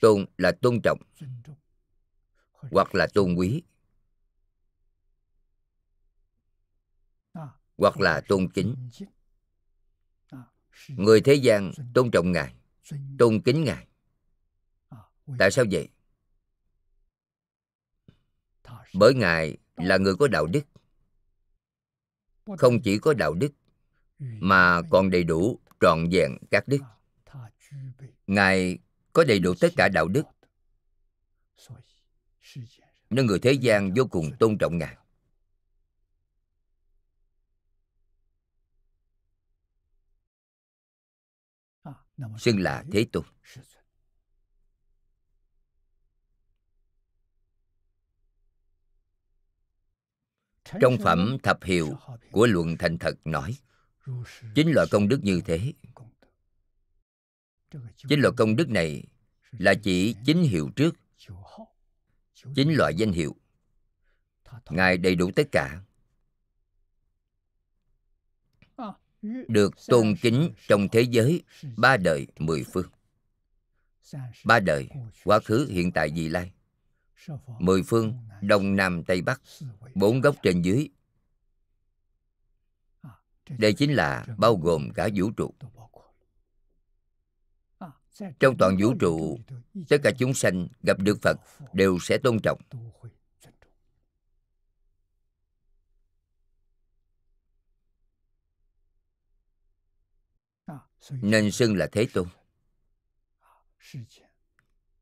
A: Tôn là tôn trọng, hoặc là tôn quý, hoặc là tôn kính người thế gian tôn trọng ngài tôn kính ngài tại sao vậy bởi ngài là người có đạo đức không chỉ có đạo đức mà còn đầy đủ trọn vẹn các đức ngài có đầy đủ tất cả đạo đức nên người thế gian vô cùng tôn trọng ngài xưng là thế tôn trong phẩm thập hiệu của luận thành thật nói chính loại công đức như thế chính loại công đức này là chỉ chính hiệu trước chính loại danh hiệu ngài đầy đủ tất cả
B: được tôn
A: kính trong thế giới ba đời mười phương ba đời quá khứ hiện tại vị lai mười phương đông nam tây bắc bốn góc trên dưới đây chính là bao gồm cả vũ trụ trong toàn vũ trụ tất cả chúng sanh gặp được phật đều sẽ tôn trọng nên xưng là thế tôn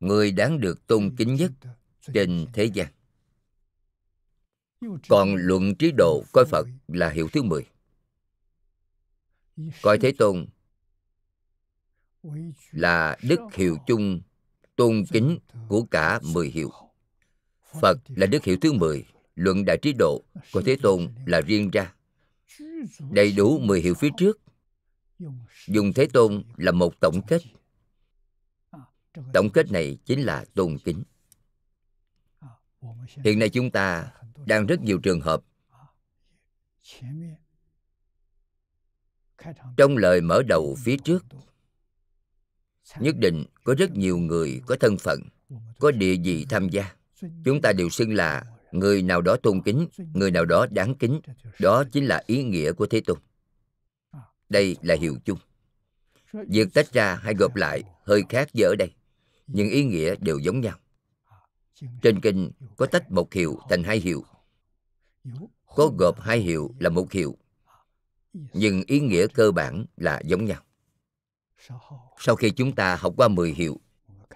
A: người đáng được tôn kính nhất trên thế gian còn luận trí độ coi phật là hiệu thứ mười coi thế tôn là đức hiệu chung tôn kính của cả mười hiệu phật là đức hiệu thứ mười luận đại trí độ coi thế tôn là riêng ra
B: đầy đủ mười
A: hiệu phía trước dùng thế tôn là một tổng kết tổng kết này chính là tôn kính hiện nay chúng ta đang rất nhiều trường hợp trong lời mở đầu phía trước nhất định có rất nhiều người có thân phận có địa vị tham gia chúng ta đều xưng là người nào đó tôn kính người nào đó đáng kính đó chính là ý nghĩa của thế tôn đây là hiệu chung. Việc tách ra hay gộp lại hơi khác giữa ở đây, nhưng ý nghĩa đều giống nhau. Trên kinh có tách một hiệu thành hai hiệu. Có gộp hai hiệu là một hiệu. Nhưng ý nghĩa cơ bản là giống nhau. Sau khi chúng ta học qua 10 hiệu,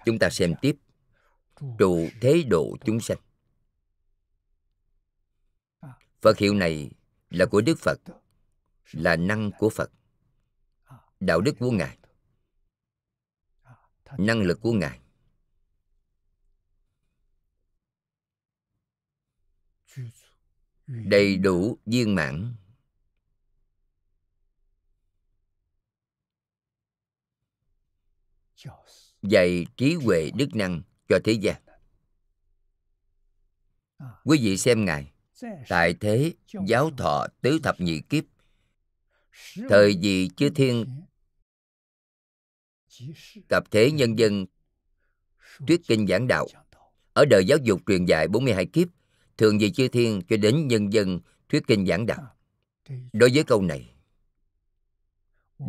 A: chúng ta xem tiếp trụ thế độ chúng sanh. Phật hiệu này là của Đức Phật, là năng của Phật đạo đức của ngài à, năng lực của ngài đầy đủ viên mãn dạy trí huệ đức năng cho thế gian à. quý vị xem ngài tại thế giáo thọ tứ thập nhị kiếp thời gì chư thiên Tập thể nhân dân thuyết Kinh giảng đạo Ở đời giáo dục truyền dạy 42 kiếp Thường về chư thiên cho đến nhân dân Thuyết Kinh giảng đạo Đối với câu này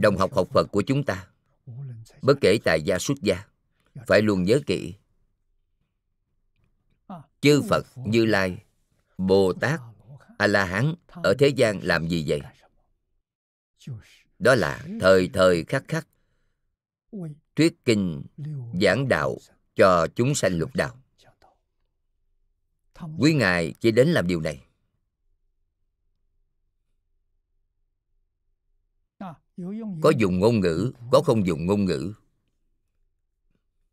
A: Đồng học học Phật của chúng ta Bất kể tài gia xuất gia Phải luôn nhớ kỹ Chư Phật, Như Lai, Bồ Tát, A-la-hán Ở thế gian làm gì vậy? Đó là thời thời khắc khắc thuyết kinh giảng đạo cho chúng sanh lục đạo quý ngài chỉ đến làm điều này
B: à, có
A: dùng ngôn ngữ có không dùng ngôn ngữ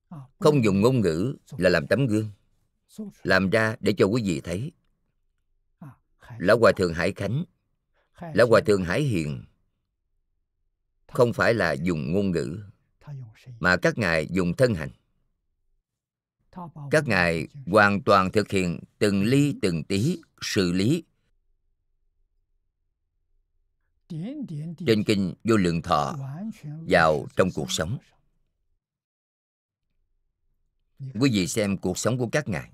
A: à, không dùng ngôn ngữ là làm tấm gương làm ra để cho quý vị thấy à, lão hòa thượng hải khánh lão hòa thượng hải hiền không phải là dùng ngôn ngữ mà các ngài dùng thân hành các ngài hoàn toàn thực hiện từng ly từng tí xử lý trên kinh vô lượng thọ vào trong cuộc sống quý vị xem cuộc sống của các ngài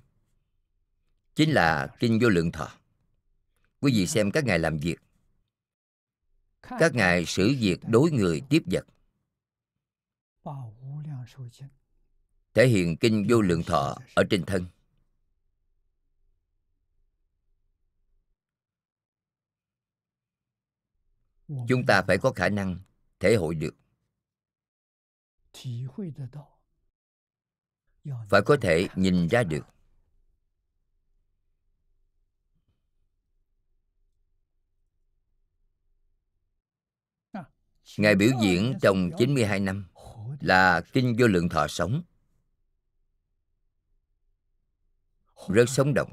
A: chính là kinh vô lượng thọ quý vị xem các ngài làm việc các ngài xử việc đối người tiếp vật thể hiện kinh vô lượng thọ ở trên thân chúng ta phải có khả năng thể hội được phải có thể nhìn ra được Ngài biểu diễn trong 92 năm là kinh vô lượng thọ sống rất sống động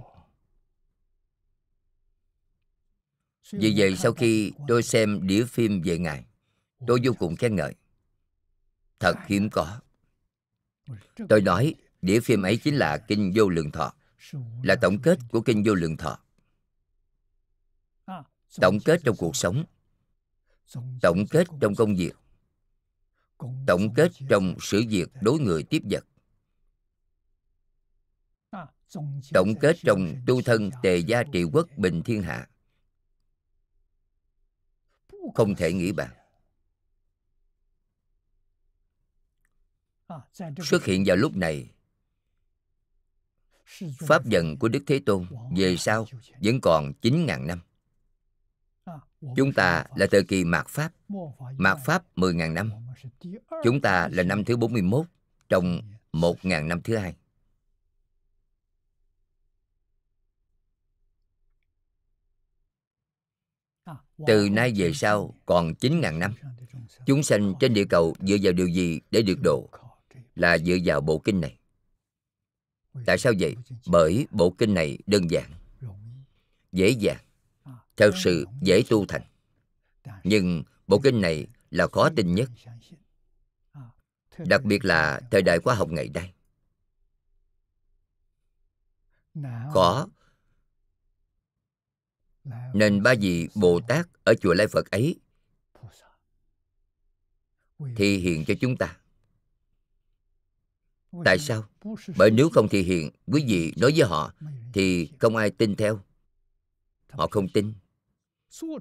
A: vì vậy sau khi tôi xem đĩa phim về ngài tôi vô cùng khen ngợi thật hiếm có tôi nói đĩa phim ấy chính là kinh vô lượng thọ là tổng kết của kinh vô lượng thọ tổng kết trong cuộc sống tổng kết trong công việc tổng kết trong sự việc đối người tiếp vật à, tổng kết trong tu thân tề gia trị quốc bình thiên hạ không thể nghĩ bàn
B: à, xuất
A: hiện vào lúc này pháp dần của đức thế tôn về sau vẫn còn chín ngàn năm à, chúng ta là thời kỳ mạt pháp mạt pháp mười ngàn năm Chúng ta là năm thứ 41 trong 1.000 năm thứ hai. Từ nay về sau còn 9.000 năm Chúng sanh trên địa cầu dựa vào điều gì để được độ Là dựa vào bộ kinh này Tại sao vậy? Bởi bộ kinh này đơn giản Dễ dàng Thật sự dễ tu thành Nhưng bộ kinh này là khó tin nhất đặc biệt là thời đại khoa học ngày nay khó nên ba vị bồ tát ở chùa lai phật ấy thì hiện cho chúng ta
B: tại sao bởi
A: nếu không thì hiện quý vị nói với họ thì không ai tin theo họ không tin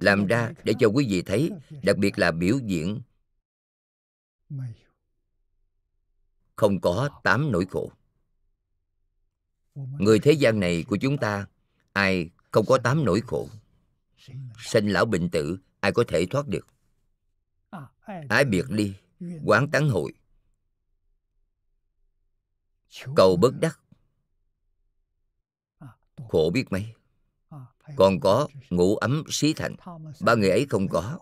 A: làm ra để cho quý vị thấy đặc biệt là biểu diễn không có tám nỗi khổ người thế gian này của chúng ta ai không có tám nỗi khổ sinh lão bệnh tử ai có thể thoát được ái biệt ly quán tán hội cầu bất đắc khổ biết mấy còn có ngũ ấm xí thạnh ba người ấy không có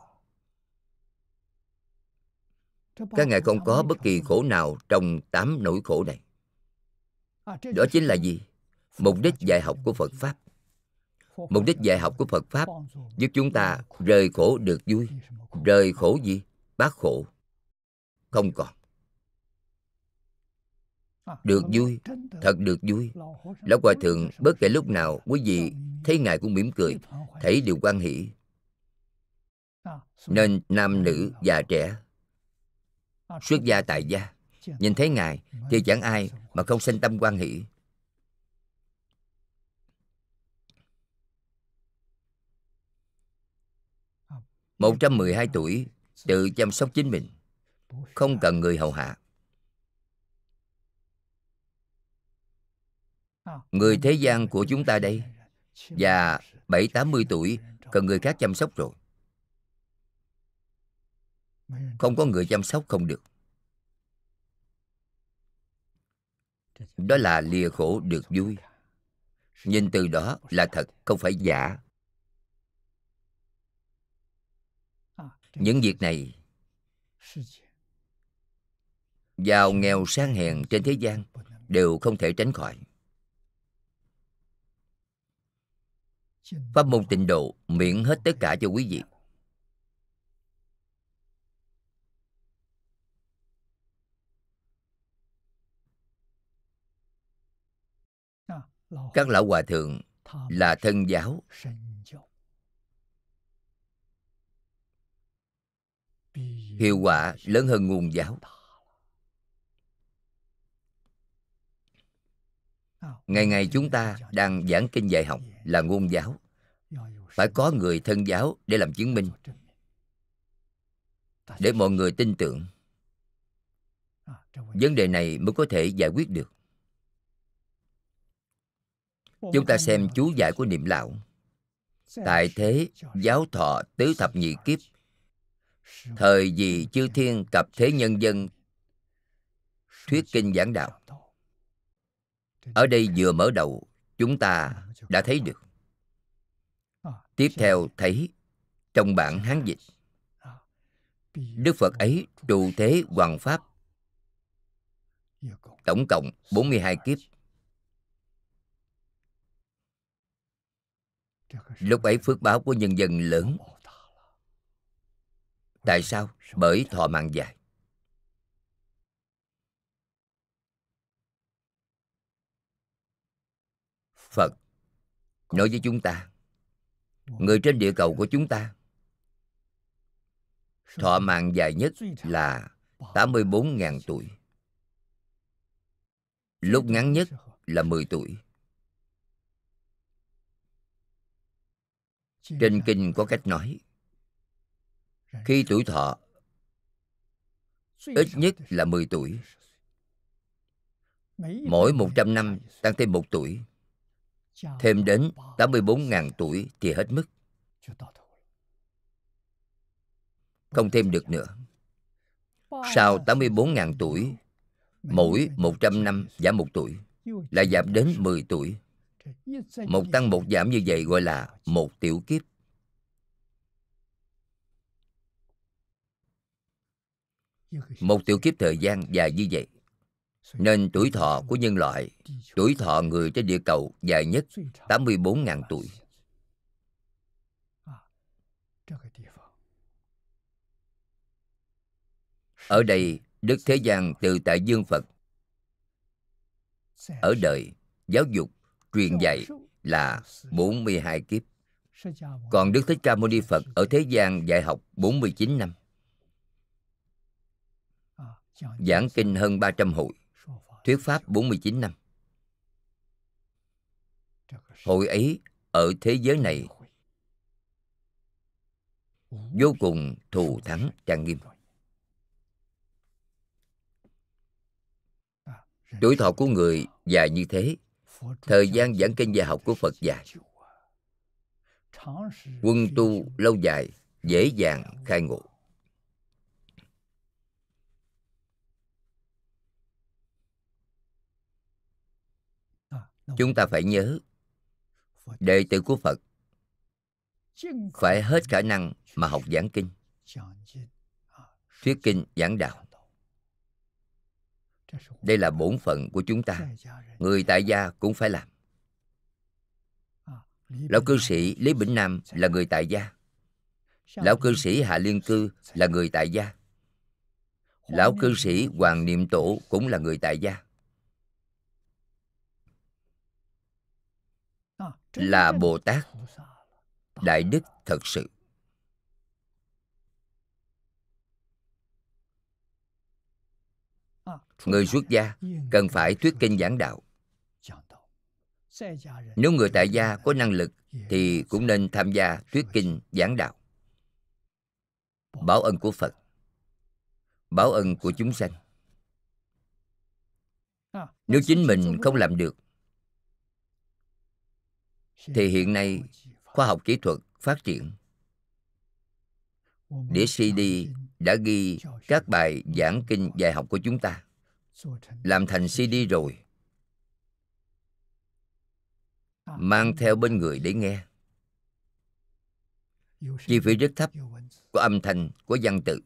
A: các ngài không có bất kỳ khổ nào trong tám nỗi khổ này
B: đó chính là
A: gì mục đích dạy học của phật pháp mục đích dạy học của phật pháp giúp chúng ta rời khổ được vui rời khổ gì bác khổ không còn được vui thật được vui lão hòa thượng bất kể lúc nào quý vị thấy ngài cũng mỉm cười thấy điều quan hỷ nên nam nữ già trẻ xuất gia tại gia nhìn thấy ngài thì chẳng ai mà không sinh tâm quan hỷ một trăm mười hai tuổi tự chăm sóc chính mình không cần người hầu hạ Người thế gian của chúng ta đây Già 7-80 tuổi Cần người khác chăm sóc rồi Không có người chăm sóc không được Đó là lìa khổ được vui Nhìn từ đó là thật Không phải giả Những việc này Giàu nghèo sang hèn trên thế gian Đều không thể tránh khỏi Pháp môn tịnh độ miễn hết tất cả cho quý vị. Các lão hòa thượng là thân giáo hiệu quả lớn hơn nguồn giáo ngày ngày chúng ta đang giảng kinh dạy học là ngôn giáo phải có người thân giáo để làm chứng minh để mọi người tin tưởng vấn đề này mới có thể giải quyết được chúng ta xem chú giải của niệm lão tại thế giáo thọ tứ thập nhị kiếp thời gì chư thiên cập thế nhân dân thuyết kinh giảng đạo ở đây vừa mở đầu chúng ta đã thấy được tiếp theo thấy trong bản hán dịch đức phật ấy trụ thế hoàng pháp tổng cộng 42 kiếp lúc ấy phước báo của nhân dân lớn tại sao bởi thọ mạng dài phật nói với chúng ta người trên địa cầu của chúng ta thọ mạng dài nhất là 84.000 tuổi. Lúc ngắn nhất là 10 tuổi. Trên kinh có cách nói Khi tuổi thọ ít nhất là 10 tuổi
B: Mỗi 100
A: năm tăng thêm một tuổi thêm đến 84.000 tuổi thì hết mức. Không thêm được nữa. Sau 84.000 tuổi, mỗi 100 năm giảm một tuổi, là giảm đến 10 tuổi. Một tăng một giảm như vậy gọi là một tiểu kiếp. Một tiểu kiếp thời gian dài như vậy nên tuổi thọ của nhân loại, tuổi thọ người trên địa cầu dài nhất 84.000 tuổi. Ở đây, Đức Thế gian từ tại dương Phật ở đời, giáo dục, truyền dạy là 42 kiếp. Còn Đức Thích Ca Mâu Ni Phật ở thế gian dạy học 49 năm. Giảng kinh hơn 300 hội thuyết pháp 49 năm. hồi ấy ở thế giới này vô cùng thù thắng trang nghiêm. À, Tuổi thọ của người dài như thế, thời gian giảng kinh dạy học của Phật dài. Quân tu lâu dài, dễ dàng khai ngộ. chúng ta phải nhớ đệ tử của phật phải hết khả năng mà học giảng kinh thuyết kinh giảng đạo đây là bổn phận của chúng ta người tại gia cũng phải làm lão cư sĩ lý bỉnh nam là người tại gia lão cư sĩ hạ liên cư là người tại gia lão cư sĩ hoàng niệm tổ cũng là người tại gia là bồ tát đại đức thật sự người xuất gia cần phải thuyết kinh giảng đạo nếu người tại gia có năng lực thì cũng nên tham gia thuyết kinh giảng đạo báo ân của phật báo ân của chúng sanh nếu chính mình không làm được thì hiện nay khoa học kỹ thuật phát triển đĩa cd đã ghi các bài giảng kinh dạy học của chúng ta làm thành cd rồi mang theo bên người để nghe chi phí rất thấp của âm thanh của văn tự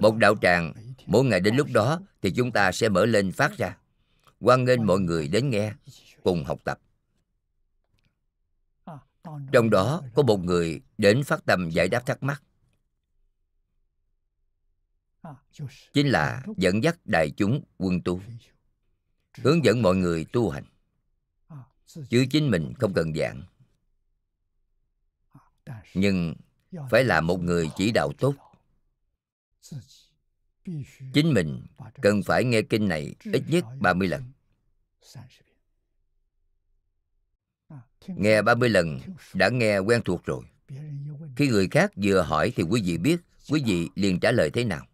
A: một đạo tràng mỗi ngày đến lúc đó thì chúng ta sẽ mở lên phát ra quan nghênh mọi người đến nghe cùng học tập. À, Trong đó có một người đến phát tâm giải đáp thắc mắc. À, chính là dẫn dắt đại chúng quân tu, hướng dẫn mọi người tu hành. À, Chứ chính mình không cần dạng, Nhưng phải là một người chỉ đạo tốt. Chính mình cần phải nghe kinh này ít nhất 30 lần. Nghe 30 lần đã nghe quen thuộc rồi. Khi người khác vừa hỏi thì quý vị biết, quý vị liền trả lời thế nào.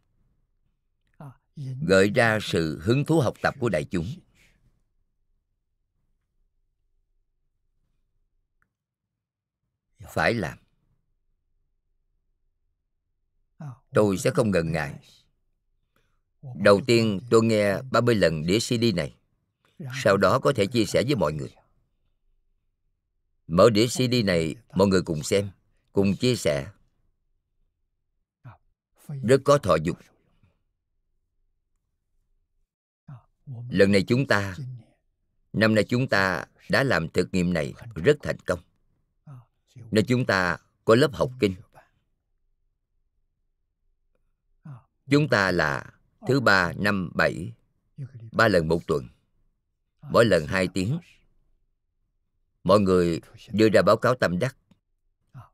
A: Gợi ra sự hứng thú học tập của đại chúng. Phải làm. Tôi sẽ không ngần ngại. Đầu tiên tôi nghe 30 lần đĩa CD này. Sau đó có thể chia sẻ với mọi người mở đĩa cd này mọi người cùng xem cùng chia sẻ rất có thọ dục lần này chúng ta năm nay chúng ta đã làm thực nghiệm này rất thành công nên chúng ta có lớp học kinh chúng ta là thứ ba năm bảy ba lần một tuần mỗi lần hai tiếng mọi người đưa ra báo cáo tâm đắc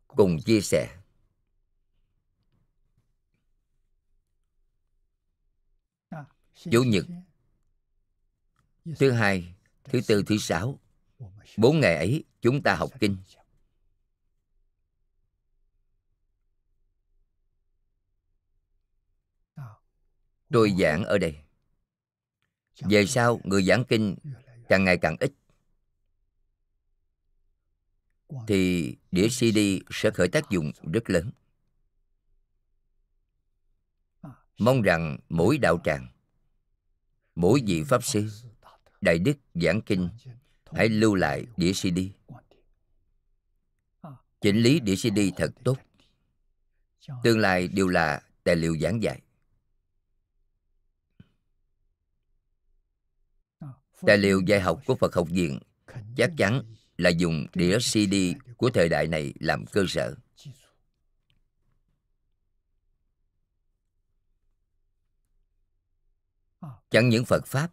A: cùng chia sẻ chủ nhật thứ hai thứ tư thứ sáu bốn ngày ấy chúng ta học kinh tôi giảng ở đây về sau người giảng kinh càng ngày càng ít thì đĩa CD sẽ khởi tác dụng rất lớn. À, Mong rằng mỗi đạo tràng, mỗi vị Pháp Sư, Đại Đức Giảng Kinh hãy lưu lại đĩa CD. À, Chỉnh lý đĩa CD thật tốt. Tương lai đều là tài liệu giảng dạy. À, tài liệu dạy học của Phật học viện chắc chắn là dùng đĩa CD của thời đại này làm cơ sở. Chẳng những Phật Pháp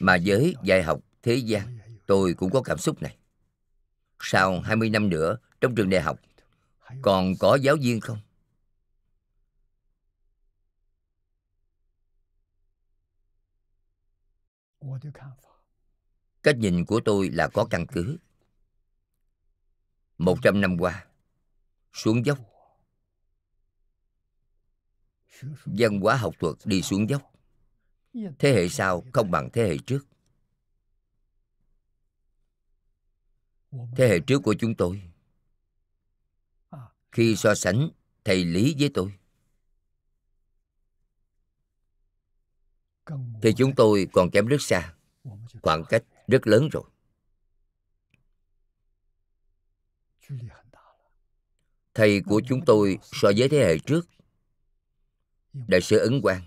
A: mà với dạy học thế gian tôi cũng có cảm xúc này. Sau 20 năm nữa trong trường đại học còn có giáo viên không? Cách nhìn của tôi là có căn cứ một trăm năm qua xuống dốc văn hóa học thuật đi xuống dốc thế hệ sau không bằng thế hệ trước thế hệ trước của chúng tôi khi so sánh thầy lý với tôi thì chúng tôi còn kém rất xa khoảng cách rất lớn rồi thầy của chúng tôi so với thế hệ trước đại sư ấn quang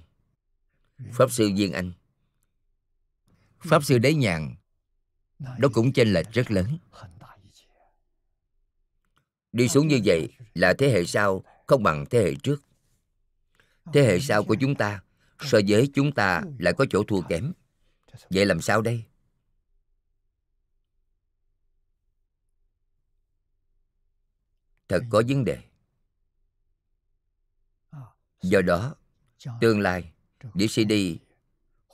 A: pháp sư viên anh pháp sư đế nhàn đó cũng chênh lệch rất lớn đi xuống như vậy là thế hệ sau không bằng thế hệ trước thế hệ sau của chúng ta so với chúng ta lại có chỗ thua kém vậy làm sao đây thật có vấn đề ờ, do đó tương lai đĩa cd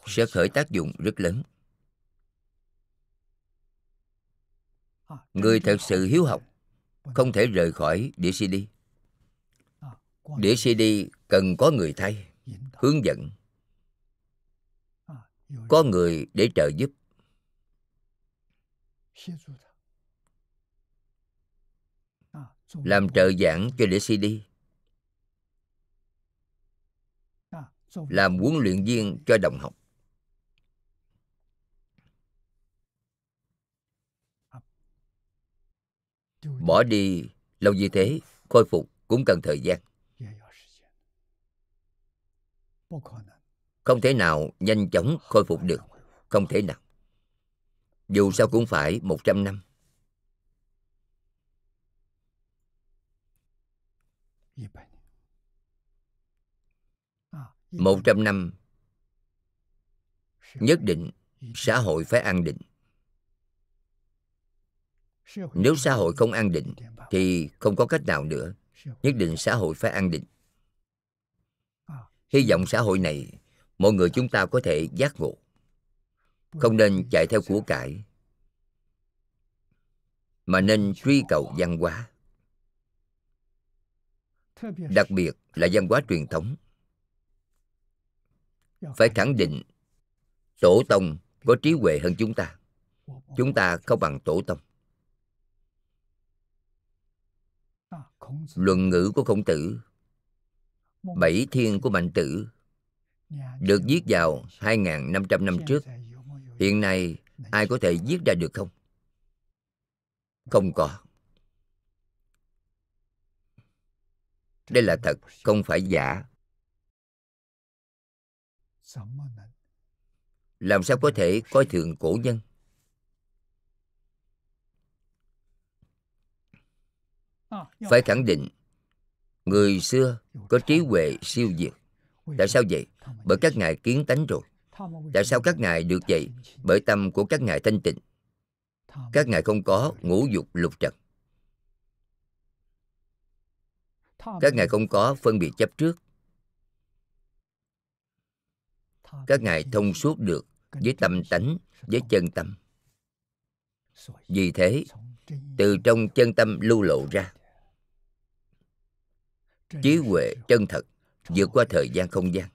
A: sẽ khởi tác dụng rất lớn ờ, người thật sự hiếu học không thể rời khỏi đĩa cd đĩa cd cần có người thay hướng dẫn ờ, có người để trợ giúp làm trợ giảng cho đĩa CD,
B: à, làm
A: huấn luyện viên cho đồng học. À. Bỏ đi lâu như thế, khôi phục cũng cần thời gian. Không thể nào nhanh chóng khôi phục được, không thể nào. Dù sao cũng phải 100 năm. À, một trăm năm nhất định xã hội phải an định nếu xã hội không an định thì không có cách nào nữa nhất định xã hội phải an định à, hy vọng xã hội này mọi người chúng ta có thể giác ngộ không nên chạy theo của cải mà nên truy cầu văn hóa đặc biệt là văn hóa truyền thống phải khẳng định tổ tông có trí huệ hơn chúng ta chúng ta không bằng tổ tông luận ngữ của khổng tử bảy thiên của mạnh tử được viết vào 2.500 năm trước hiện nay ai có thể viết ra được không không có đây là thật không phải giả làm sao có thể coi thường cổ nhân phải khẳng định người xưa có trí huệ siêu diệt tại sao vậy bởi các ngài kiến tánh rồi tại sao các ngài được vậy bởi tâm của các ngài thanh tịnh các ngài không có ngũ dục lục trần các ngài không có phân biệt chấp trước các ngài thông suốt được với tâm tánh với chân tâm vì thế từ trong chân tâm lưu lộ ra trí huệ chân thật vượt qua thời gian không gian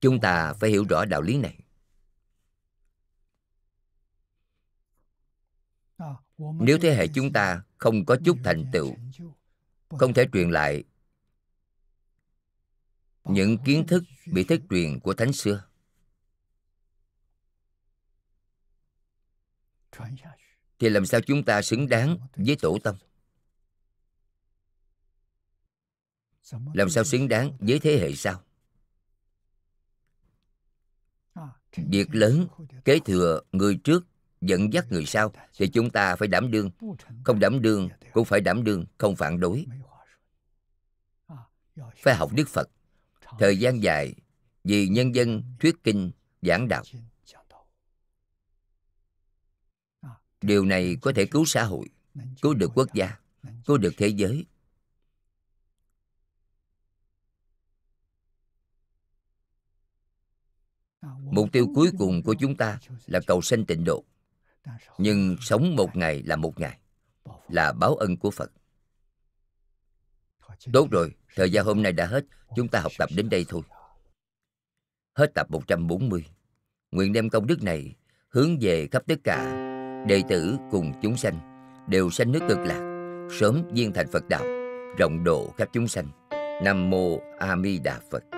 A: chúng ta phải hiểu rõ đạo lý này à, nếu thế hệ chúng ta không có chút thành tựu không thể truyền lại những kiến thức bị thất truyền của thánh xưa thì làm sao chúng ta xứng đáng với tổ tông làm sao xứng đáng với thế hệ sau việc lớn kế thừa người trước dẫn dắt người sau thì chúng ta phải đảm đương không đảm đương cũng phải đảm đương không phản đối phải học đức phật thời gian dài vì nhân dân thuyết kinh giảng đạo điều này có thể cứu xã hội cứu được quốc gia cứu được thế giới mục tiêu cuối cùng của chúng ta là cầu sanh tịnh độ nhưng sống một ngày là một ngày là báo ân của phật tốt rồi thời gian hôm nay đã hết chúng ta học tập đến đây thôi hết tập 140 nguyện đem công đức này hướng về khắp tất cả đệ tử cùng chúng sanh đều sanh nước cực lạc sớm viên thành phật đạo rộng độ khắp chúng sanh nam mô a di đà phật